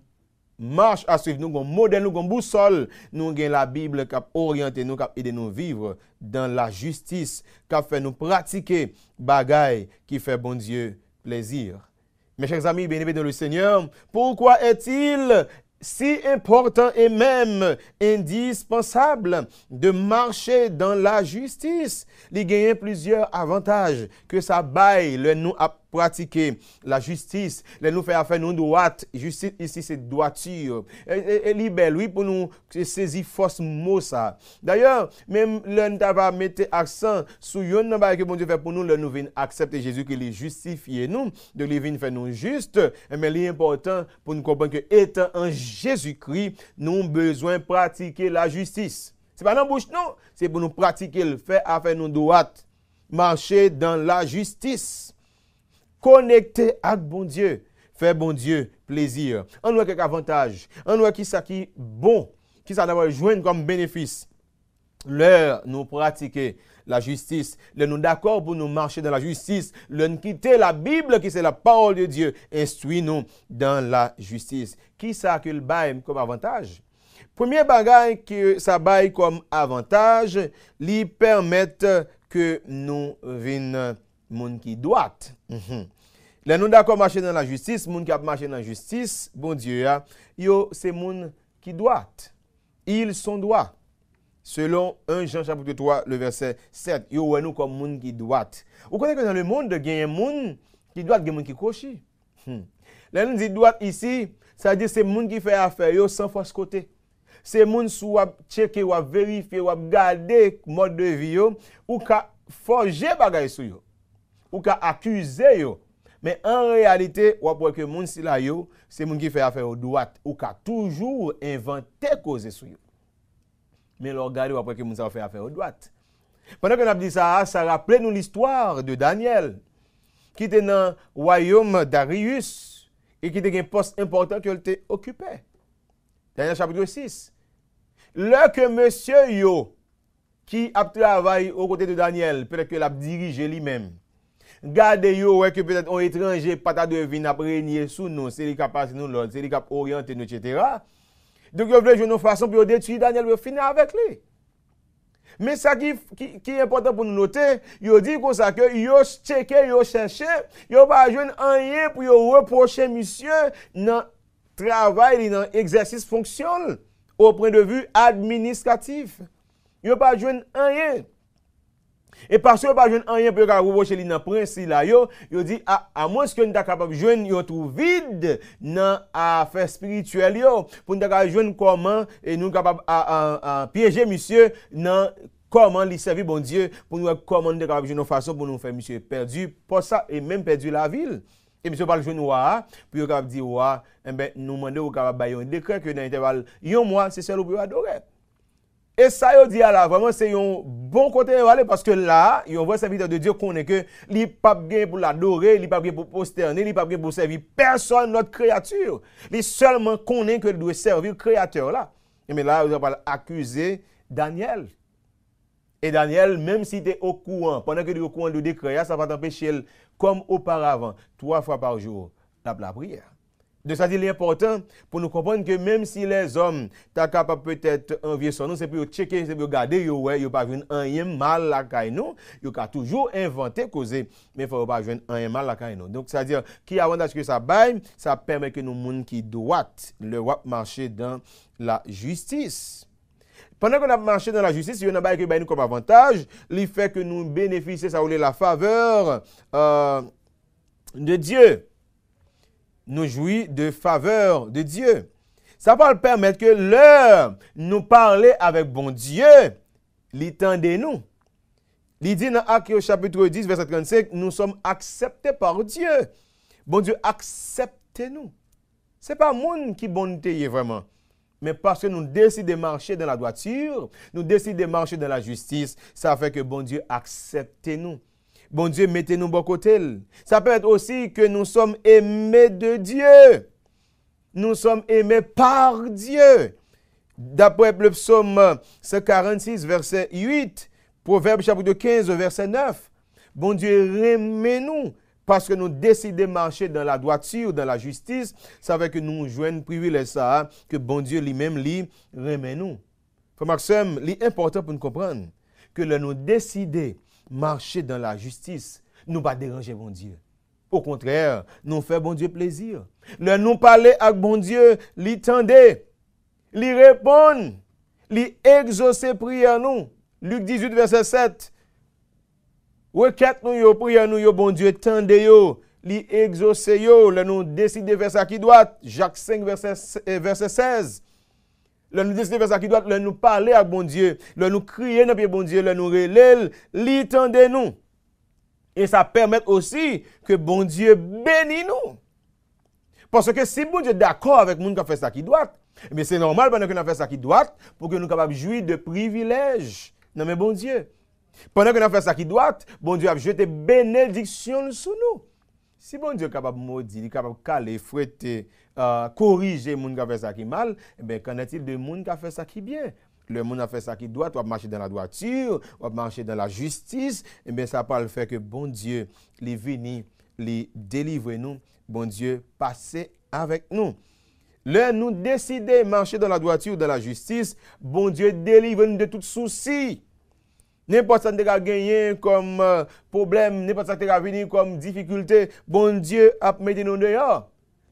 marche à suivre, nous avons modèle, nous avons boussole, nous avons la Bible qui oriente nous, qui aide nous vivre dans la justice, qui fait nous pratiquer bagaille qui fait bon Dieu plaisir. Mes chers amis, bienvenue dans le Seigneur, pourquoi est-il si important et même indispensable de marcher dans la justice, il gagne plusieurs avantages que ça baille le nous a pratiquer la justice, les nous faire affaire nous droite, justice ici c'est droiture. Et, libère Oui pour nous saisir force mot ça. D'ailleurs, même l'un va mettre accent sur bah, que Dieu fait pour nous, le nous venons accepter Jésus qui les justifié nous, de lui venir faire nous juste, mais l'important pour nous comprendre que étant en Jésus-Christ, nous avons besoin de pratiquer la justice. C'est pas dans la bouche non, c'est pour nous pratiquer le fait faire nous droite, marcher dans la justice. Connecté avec bon Dieu. Faire bon Dieu plaisir. On voit quelques avantages. On voit qui ça qui bon, qui ça d'avoir joindre comme bénéfice. L'heure nous pratiquer la justice, le nous d'accord pour nous marcher dans la justice, le nous quitter la Bible qui c'est la parole de Dieu, instruit nous dans la justice. Qui ça que le bail comme avantage? Premier bagage que ça baille comme avantage, lui permettre que nous venions moun ki doit. Mhm. -hmm. Le nou d'accord marcher dans la justice, moun qui a marché dans la justice, bon Dieu, yo, c'est moun qui doit. Ils sont droits. Selon 1 Jean chapitre 3, le verset 7, yo wè nous comme moun qui doit. Vous connaissez que dans le monde, il y a un moun qui doit, il y a un moun qui coche. Hmm. Là, nous dit ici, ça veut dire c'est moun qui fait affaire yo sans force côté. C'est moun sou wap checker, wap vérifier, wap garder mode de vie yo, ou ka forger bagay sou yo ou ka accuser yo. Mais en réalité, ou pour que moun la yo, c'est moun qui fait affaire au droit ou a toujours inventé, cause sur yo. Mais l'organe ou après que moun fait affaire au droit. Pendant que nous dit ça, ça rappelait nous l'histoire de Daniel qui était dans le royaume d'Arius et qui était un poste important qu'il était occupé. Daniel chapitre 6. Lorsque que monsieur yo qui a travaillé aux côtés de Daniel, peut-être qu'il a dirigé lui-même. Gardez yo ouais que peut-être un étranger pas de venir régner sous nous, c'est lui qui passe nous l'ordre c'est lui qui orienter nous etc. Donc yo veut jouer une façon pour détruire Daniel pour finir avec lui. Mais ça qui, qui, est important pour nous noter, il dit comme ça que yo checké, yo cherché, yo pas jeune rien pour reprocher monsieur dans travail dans exercice fonctionnel, au point de vue administratif. Yo pas jeune rien. E paswe pa jwen anyen pou yo ka robo cheli nan prensi la yo, yo dit a, ah, a moins que nou ta capable jwen yo trou vide nan afe spirituel yo, pou nous ta kapab jwen koman, e nou kapab a, a, a piyeje misye nan koman li bon Dieu pour nous comment nou ta kapab jwen nou fason pou nou fè perdu, pour ça et même perdu la ville. Et monsieur parle jeune wa, puis il capable dire wa, et eh ben nous demander au capable bailler un décret que dans intervalle un mois, c'est seul où vous adorer. Et ça, il dit ah là, vraiment, c'est un bon côté parce que là, il y a un vrai serviteur de Dieu qu'on est que il pas bien pour l'adorer, il pas bien pour posterner, il pas bien pour servir personne, notre créature. Il seulement qu'on est que doit servir le créateur là. Et mais là, vous va accuser Daniel. Et Daniel, même s'il était au courant, pendant que il au courant de décret, ça va t'empêcher comme auparavant, trois fois par jour, la prière. De ça, il est important pour nous comprendre que même si les hommes sont capables peut-être envier son nom, c'est pour checker, c'est pour regarder, ils a pas vu un mal à la nous, ils ont toujours inventé, causé, mais il ne faut pas jouer un mal à la nous. Donc, c'est-à-dire, qui avantage que ça baille, ça permet que nous, monde qui doit le marcher dans la justice. Pendant qu'on a marché dans la justice, il y a un bail qui nous comme avantage, il fait que nous bénéficions, ça voulait la faveur euh, de Dieu nous jouit de faveur de Dieu. Ça va le permettre que l'heure nous parler avec bon Dieu, l'étendez-nous. Il dit dans Acte chapitre 10, verset 35, nous sommes acceptés par Dieu. Bon Dieu, acceptez-nous. Ce n'est pas monde qui bonté vraiment. Mais parce que nous décidons de marcher dans la droiture, nous décidons de marcher dans la justice, ça fait que bon Dieu, acceptez-nous bon Dieu, mettez-nous bon côté. Ça peut être aussi que nous sommes aimés de Dieu. Nous sommes aimés par Dieu. D'après le psaume 146, verset 8, Proverbe chapitre 15, verset 9. Bon Dieu, remets-nous parce que nous décidons de marcher dans la droiture, dans la justice. Ça veut que nous jouons privilège ça, que bon Dieu lui-même lui remet nous. Frère Maxime, est important pour nous comprendre que nous décidons marcher dans la justice, nous pas déranger bon Dieu. Au contraire, nous faisons bon Dieu plaisir. Le nous parler avec bon Dieu, nous tendez, lui répondre, lui exaucer prière nous. Luc 18 verset 7. Requête nous yo nous bon Dieu tende, yo, exaucer nous décider vers ça qui doit. Jacques 5 verset, verset 16 nous nous de ça qui doit doit, nous nous parler avec bon Dieu, nous nous crier pied bon Dieu, nous nous relèl, létendez nous. nous. Et ça permet que bon Dieu bénisse nous. Parce que si bon Dieu est d'accord avec nous qui fait ça qui doit, mais c'est normal pendant que nous fait ça qui doit pour que nous capables jouir de privilèges. Non mais bon Dieu. Pendant que nous fait ça qui doit, bon Dieu a jeté bénédiction sur nous. Si bon Dieu est capable de maudire, capable de caler, fouetter, euh, corriger les gens qui ont fait ça qui mal, eh qu'en est-il de monde qui a fait ça qui bien le monde a fait ça qui doit, tu marcher dans la droiture, tu marcher dans la justice, et eh bien ça parle fait que bon Dieu, les venu, les délivre nous, bon Dieu, passer avec nous. Le nous décider de marcher dans la droiture, dans la justice, bon Dieu, délivre nous de tout souci. N'importe ça que tu gagné comme euh, problème, n'importe ça que tu comme difficulté, bon Dieu, a mis nous dehors.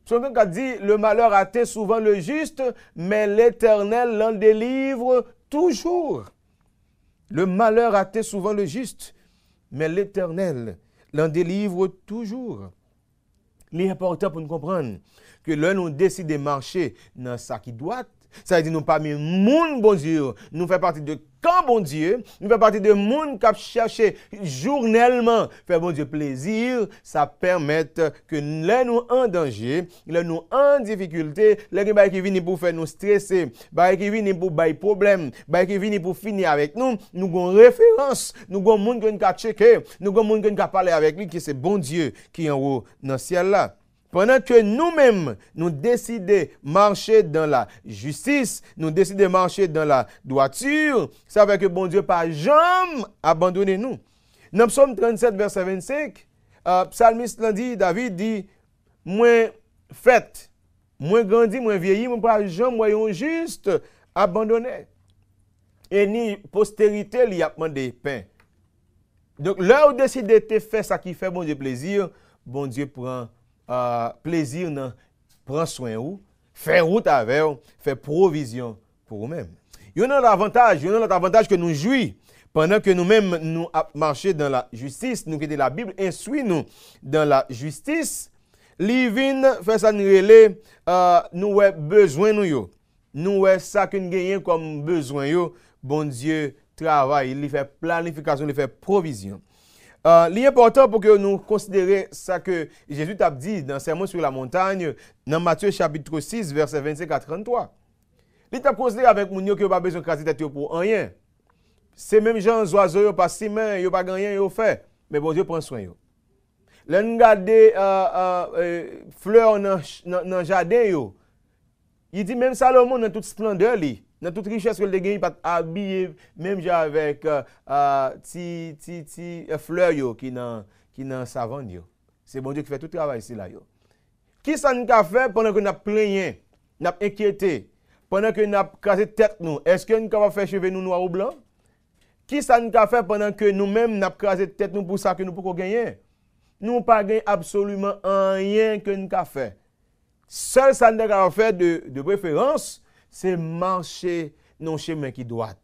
Son a dit, le malheur atteint souvent le juste, mais l'Éternel l'en délivre toujours. Le malheur atteint souvent le juste, mais l'Éternel l'en délivre toujours. Il est important pour nous comprendre que l'un nous décide de marcher dans sa qui doit, ça veut dire nous parmi monde bon Dieu, nous faisons partie de quand bon Dieu, nous faisons partie de monde qui cherche journellement faire bon Dieu plaisir, ça permet que les nous en danger, les nous en difficulté, les qui viennent pour faire nous stresser, nous qui viennent pour bail problème, qui viennent pour finir avec nous, nous avons référence, nous avons monde qui nous checker, nous avons monde qui nous parler avec lui qui c'est bon Dieu qui est en haut dans le ciel là. Pendant que nous-mêmes, nous décidons marcher dans la justice, nous décidons de marcher dans la droiture, ça veut que bon Dieu pas jamais abandonner nous. Dans Psaume 37, verset 25, euh, psalmiste dit, David dit, moins fait moins grandi, moins vieilli, moins pas jamais voyons juste abandonné. Et ni postérité, il a de pain. Donc, là où décidez de faire ça qui fait bon Dieu plaisir, bon Dieu prend euh, plaisir nan pran soin ou, faire route avec ou, fè provision pour ou mèm. Yon nan l'avantage, yon nan l'avantage que nous joui, pendant que nous-mêmes nous marchons dans la justice, nous quittons la Bible, instruit nous dans la justice, fait ça nous euh, nous avons besoin nous yo. Nous avons ça que nous comme besoin yo. Bon Dieu travaille, il fait planification, il fait provision est euh, important pour que nous considérions ça que Jésus t'a dit dans le Sermon sur la montagne, dans Matthieu chapitre 6, verset 25 à 33. Il t'a considéré avec mon que pas besoin de craser tête pour rien. Ces mêmes gens, les oiseaux, pas si mains, ils pas gagné, ils fait. Mais bon Dieu prend soin. Là, nous regardons euh, fleurs dans le jardin. Il dit même Salomon dans toute splendeur, dans toute richesse que le gagne, pas habillé, même avec euh, euh, euh fleurs qui dans qui dans savane yo. C'est bon Dieu qui fait tout travail ici là yo. Qui ça nous fait pendant que nous plaigné, nous inquiété, pendant que nous la tête nous, est-ce que nous capable faire cheveux nous noir ou blanc Qui ça nous a fait pendant que nous-mêmes n'a la tête nous pour ça que nous pouvons gagner Nous pas gagné absolument rien que nous a fait. Seul ça nous a fait de, de préférence c'est marcher dans le chemin qui doit.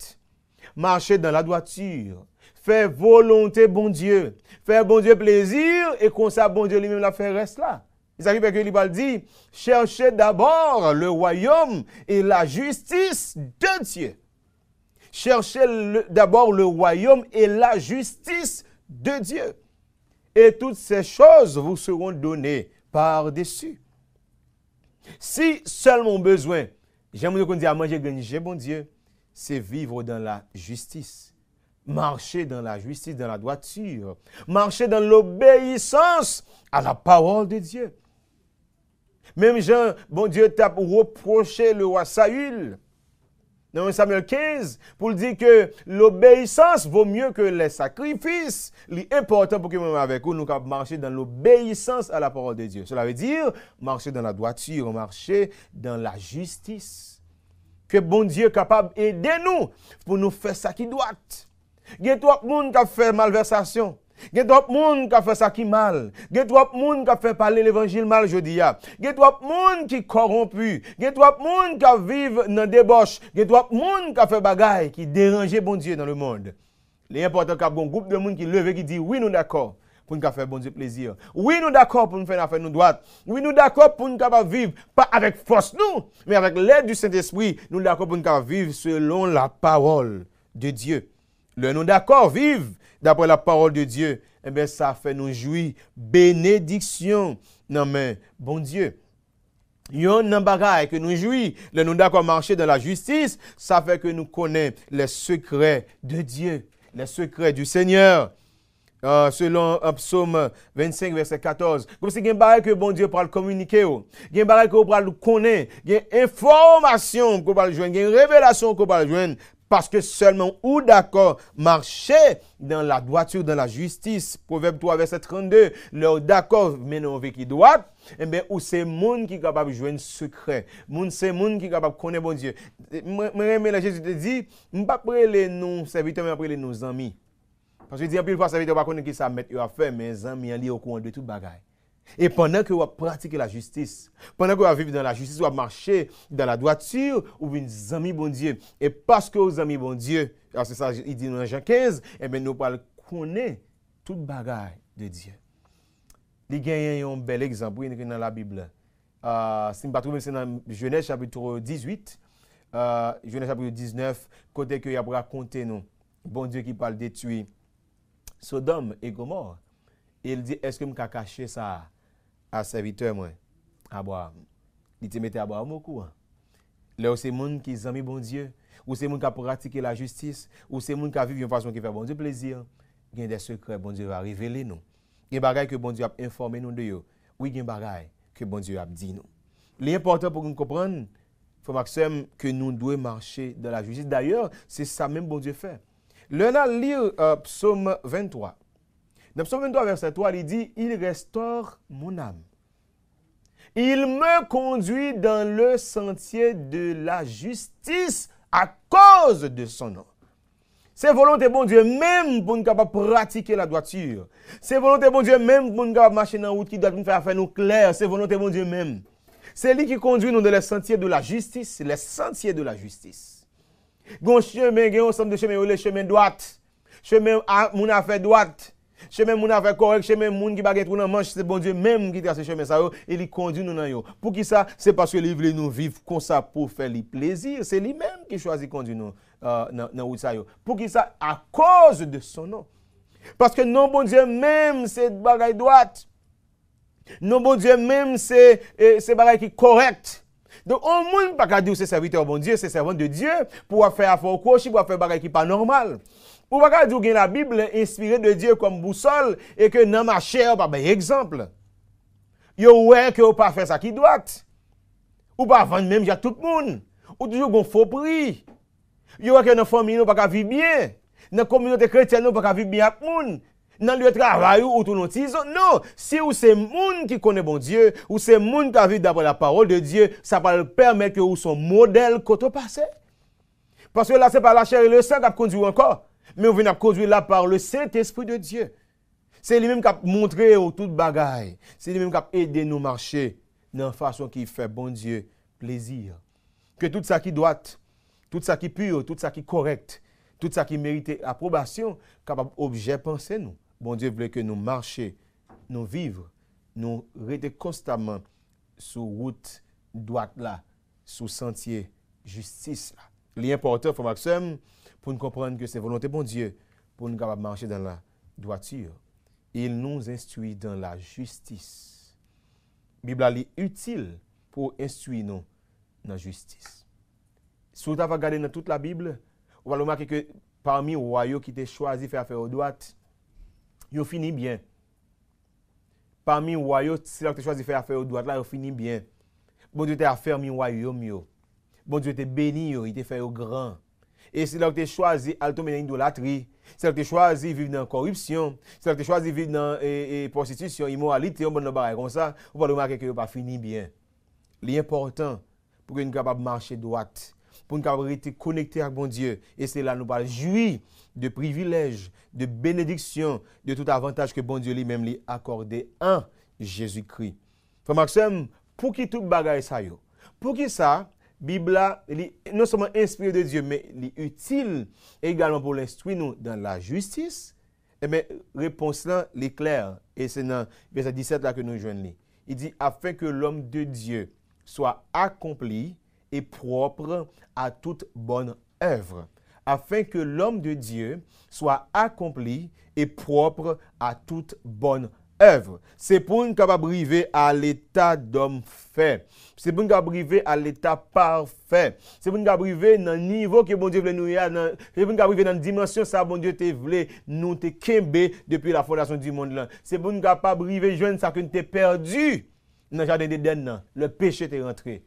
Marcher dans la droiture. Faire volonté, bon Dieu. Faire bon Dieu plaisir et qu'on ça, bon Dieu lui-même la faire reste là. Il arrive que Libal dit, cherchez d'abord le royaume et la justice de Dieu. Cherchez d'abord le royaume et la justice de Dieu. Et toutes ces choses vous seront données par-dessus. Si seulement besoin J'aimerais qu'on dit à manger gagner, bon Dieu, c'est vivre dans la justice. Marcher dans la justice, dans la droiture. Marcher dans l'obéissance à la parole de Dieu. Même Jean, bon Dieu, t'a reproché le roi Saül. Dans Samuel 15, pour dire que l'obéissance vaut mieux que les sacrifices. L'important pour que nous avec vous, nous marcher dans l'obéissance à la parole de Dieu. Cela veut dire marcher dans la droiture, marcher dans la justice. Que bon Dieu est capable d'aider nous pour nous faire ça qui doit. Il y qui fait malversation. Il y a trois de qui ont fait ça qui mal. Il y a trois de qui ont fait parler l'évangile mal, je Il y a trois de qui qui corrompu. Il y a trois de monde qui vivent dans débauche. Il y a trois de monde qui fait bagaille, qui dérange bon Dieu dans le monde. L'important qu'il y ait un groupe de monde qui lève et qui dit oui, nous sommes d'accord pour nous faire bon Dieu plaisir. Oui, nous sommes d'accord pour nous faire faire nous Oui, nous sommes d'accord pour nous vivre, pas avec force nous, mais avec l'aide du Saint-Esprit, nous sommes d'accord pour nous vivre selon la parole de Dieu. Le nous d'accord vivre d'après la parole de Dieu, eh bien, ça fait nous jouir bénédiction Non mais, bon Dieu. Il y a un bagay que nous jouit, le nous d'accord marcher de la justice, ça fait que nous connaissons les secrets de Dieu, les secrets du Seigneur. Euh, selon uh, psaume 25, verset 14. Comme si gen bagay que bon Dieu pral communiquer a Gen bagay que ou pral connaître. Gen information qu'on pral joindre. Gen révélation qu'on pral joindre parce que seulement où d'accord marcher dans la droiture, dans la justice. Proverbe 3, verset 32, leur d'accord mène en vie qui doit, eh bien, où c'est monde qui est capable de jouer un secret. C'est monde qui est capable de connaître bon Dieu. Moi, Jésus te dit, je ne pas prêler nos serviteurs, mais prêler nos amis. Parce que je dis, en plus, le serviteur ne pas connaître qui ça met à mais les amis, ils au courant de tout bagaille. Et pendant que vous pratiquez la justice, pendant que vous vivez dans la justice, vous marchez dans la droiture, ou une amis bon Dieu. Et parce que vous amis bon Dieu, c'est ça il dit dans Jean 15, et eh bien nous parlons connaître toute bagaille de Dieu. Il y a un bel exemple dans la Bible. Euh, si je trouve, c'est dans Genèse chapitre 18, euh, Genèse chapitre 19, côté que il y a raconté nous, bon Dieu qui parle de Sodome et Gomorre il dit, est-ce que je peux cacher ça à serviteur, moi, Abraham? Il te mettait à boire beaucoup. Là, c'est monde qui est ami bon Dieu, ou c'est monde qui a pratiqué la justice, ou c'est monde qui a vécu une façon qui fait bon Dieu plaisir. Il y a des secrets, bon Dieu va révéler nous. Il y a des choses que bon Dieu a informé nous de eux. Oui, il y a des choses que bon Dieu a dit nous. L'important pour nous comprendre, faut Maxime, que nous devons marcher dans la justice. D'ailleurs, c'est ça même bon Dieu fait. L'on a lire euh, Psaume 23. Dans psaume 23, verset 3, il dit, il restaure mon âme. Il me conduit dans le sentier de la justice à cause de son nom. C'est volonté bon Dieu même pour nous capable pratiquer la droiture. C'est volonté bon Dieu même pour nous capable marcher dans la route qui doit nous faire faire nous clair. C'est volonté bon Dieu même. C'est lui qui conduit nous dans les sentiers de la justice, les sentiers de la justice. Gon chemin, gon ensemble de chemin, le chemin droite. Chemin à mon affaire droite. Chemin moun avec correct, chemin moun qui baguette dans manche, c'est bon Dieu même qui trace chemin ça il conduit nous dans Pour qui ça C'est parce que il veut nous vivre comme ça pour faire lui plaisir, c'est lui même qui choisit conduire nous euh, dans euh, ça Pour qui ça À cause de son nom. Parce que non bon Dieu même c'est bagaille droite. Non bon Dieu même c'est c'est bagaille qui correct. Donc, on ne peut pas dire que c'est serviteur bon Dieu, c'est servant de Dieu, pour faire affaire au pour faire des qui pas normal. Ou pas dire que la Bible inspirée de Dieu comme boussole et que non ma chère pas exemple. Yo ouais que ou pas faire ça qui doit. Ou pas vendre même à tout le monde. Ou toujours gon faux prix. Yo ouais que nos famille nous pas vivre bien. Dans communauté chrétienne nous pas vivre bien avec monde dans le travail ou tout Non, si ou c'est monde qui connaît bon Dieu, ou c'est monde qui vit d'après la parole de Dieu, ça va le permettre que ou son modèle côté passé. Parce que là, c'est pas la chair et le sang qui conduit encore. Mais on vient conduire là par le Saint-Esprit de Dieu. C'est lui-même qui a montré tout bagaille. C'est lui-même qui a aidé nous marcher dans façon qui fait bon Dieu plaisir. Que tout ça qui doit, tout ça qui pur, tout ça qui correct, tout ça qui mérite approbation, capable objet penser nous. Bon Dieu voulait que nous marchions, nous vivre, nous rester constamment sur route droite là, sur sentier justice là. L'important, pour Maxime, pour nous comprendre que c'est volonté bon Dieu pour nous capables marcher dans la droiture. Il nous instruit dans la justice. La Bible est utile pour instruire nous dans la justice. Si vous avez regardé dans toute la Bible, vous allez remarquer que parmi les royaumes qui étaient choisis faire affaire aux droites, ils fini bien. Parmi les royaumes, qui ont choisi faire affaire aux droites, là, ils fini bien. Bon Dieu t'a fermé royaume. Bon Dieu t'a béni, il t'a fait au grand. Et si là que choisi à tomber dans l'idolâtrie. C'est là que tu choisi vivre dans la corruption. si là que tu choisi vivre dans la prostitution, immoralité, on va pas comme ça. On va remarquer que pas fini bien. L'important pour que nous capable de marcher droit. pour nous capable rester connecté avec bon Dieu. Et c'est là que nous allons jouir de privilèges, de bénédictions, de tout avantage que bon Dieu lui-même lui a accordé en Jésus-Christ. Frère Maxime, pour qui tout bagaille ça yo? Pour qui ça? Bible non seulement inspirée de Dieu, mais est utile également pour l'instruire nous dans la justice. Et bien, réponse là, l'éclair, est Et c'est dans verset 17 là que nous joignons. Il dit, afin que l'homme de Dieu soit accompli et propre à toute bonne œuvre. Afin que l'homme de Dieu soit accompli et propre à toute bonne œuvre œuvre. C'est pour nous capable arriver à l'état d'homme fait. C'est pour nous arriver à l'état parfait. C'est pour nous arriver dans le niveau que bon Dieu voulait nous dans c'est pour nous arriver dans la dimension que bon Dieu veut voulait nous te depuis la fondation du monde C'est pour nous capable arriver jeune ça que nous t'es perdu dans le jardin d'Eden. Le péché est rentré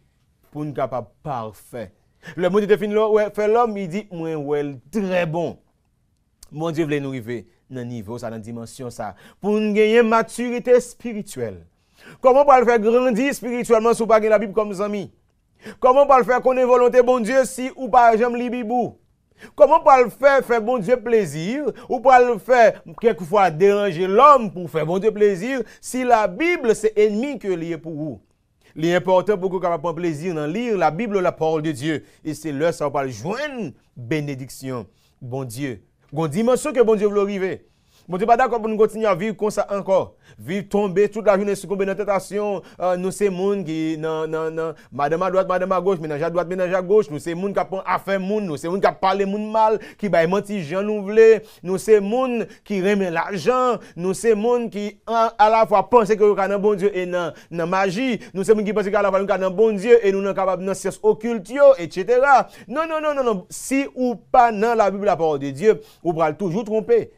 pour nous capable parfait. Le monde est fini l'homme il dit moi ouais très bon. Mon Dieu voulait nous arriver dans niveau ça la dimension ça pour gagner maturité spirituelle comment pas le faire grandir spirituellement si vous pas la bible comme ami comment pas le faire connaître volonté bon dieu si ou pas j'aime la bible comment pas le faire faire bon dieu plaisir ou pas le faire quelquefois déranger l'homme pour faire bon dieu plaisir si la bible c'est ennemi que lié pour vous L'important pour que vous prendre plaisir dans lire la Bible, la parole de Dieu. Et c'est là que ça va joindre bénédiction. Bon Dieu. Bon dimension que bon Dieu veut arriver. Bon Dieu, pas d'accord pour nous continuer à vivre comme ça encore. Vivre tomber toute la journée, succomber dans tentation. Euh, nous, c'est monde qui, non, non, non, madame à droite, madame à gauche, ménage à droite, ménage à gauche. Nous, c'est monde qui fait affaire monde. Nous, c'est monde qui parlé monde mal, qui va menti, gens nous voulons. Nous, c'est monde qui remet l'argent. Nous, c'est monde qui, à la fois, pense que nous avons bon Dieu et non, non magie. Nous, c'est monde qui pensent que la fois, nous avons bon Dieu et nous sommes capables de science occulte, etc. Non, non, non, non, non. Si ou pas dans la Bible, la parole de Dieu, vous pral toujours tromper.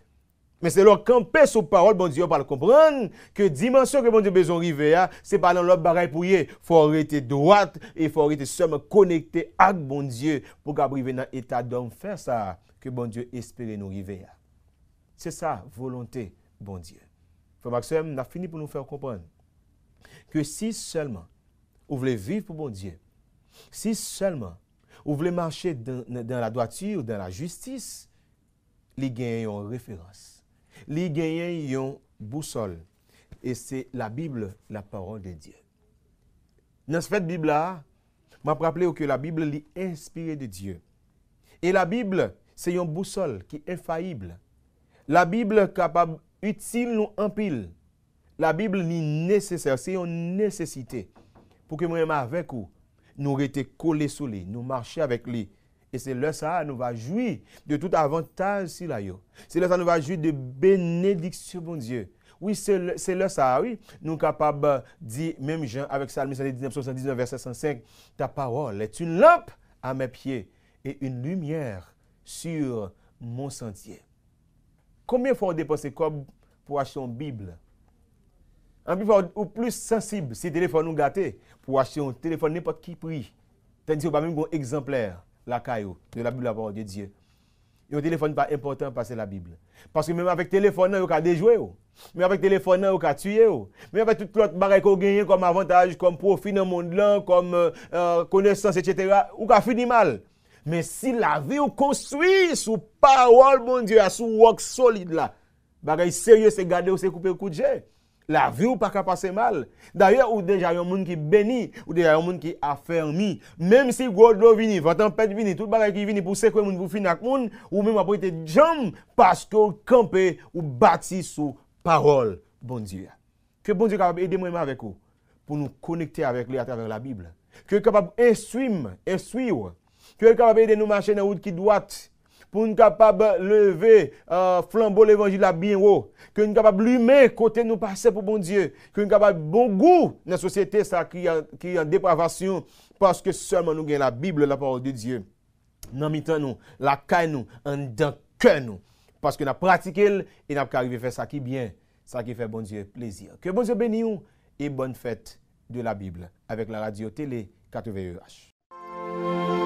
Mais c'est leur camper sous parole, bon Dieu, pour comprendre que dimension que bon Dieu besoin arriver, c'est pas dans l'autre bagaille pour y Il faut arrêter droite et il faut arrêter seulement connecté avec bon Dieu pour arrive dans l'état d'homme. Faire ça que bon Dieu espère nous arriver. C'est ça, volonté, bon Dieu. Frère Maxime, on a fini pour nous faire comprendre que si seulement vous voulez vivre pour bon Dieu, si seulement vous voulez marcher dans, la droiture, dans la justice, les gagnants ont référence. Li genyen yon boussole. Et c'est la Bible, la parole de Dieu. Dans cette Bible là, m'a rappelé que la Bible est inspirée de Dieu. Et la Bible, c'est une boussole qui est infaillible. La Bible est capable utile nous en La Bible est nécessaire, c'est une nécessité pour que moi-même avec vous, nous restions collés sous lui, nous marchions avec lui, et c'est là ça nous va jouir de tout avantage si là C'est là ça nous va jouir de bénédiction, mon Dieu. Oui, c'est là ça, oui. Nous capables de euh, dire, même Jean, avec 19, 79 verset 105, ta parole est une lampe à mes pieds et une lumière sur mon sentier. Combien faut dépenser comme pour acheter une Bible? En plus, ou plus sensible, si le téléphone nous gâté, pour acheter un téléphone n'importe qui prix. Tandis qu'on pas même un exemplaire la caillou, de la Bible, la parole de Dieu. Et le téléphone pas important parce que la Bible. Parce que même avec téléphone, vous avez déjouer. Même avec téléphone, vous avez tuer. Même avec toute l'autre bagaille qu'on gagne comme avantage, comme profit dans le monde, comme euh, euh connaissance, etc., vous pouvez fini mal. Mais si la vie vous construit sous parole, mon Dieu, sous work solide là, choses sérieux, c'est garder ou c'est couper le coup de jet. La vie ou pas qu'à passer mal. D'ailleurs, ou déjà un monde qui béni, ou déjà un monde qui affermi. Même si gros vini, votre tempête vini, tout le qui vini pour secouer monde, pour finir avec monde, ou même après être jam, parce que vous ou bâti sous parole, bon Dieu. Que bon Dieu capable aider moi avec vous, pour nous connecter avec lui à travers la Bible. Que capable instruire, suivre. Que capable aider nous marcher dans la route qui doit pour nous capable lever euh, flambeau l'évangile à bien haut, que nous capable l'humain côté nous passer pour bon Dieu, que nous capable bon goût dans la société ça qui en, en dépravation parce que seulement nous avons la Bible, la parole de Dieu. Dans mitan nous, la caille nous, en le cœur nous parce que nous avons pratiqué et nous avons arrivé à faire ça qui est bien, ça qui fait bon Dieu plaisir. Que bon Dieu bénisse et bonne fête de la Bible avec la radio télé 80 h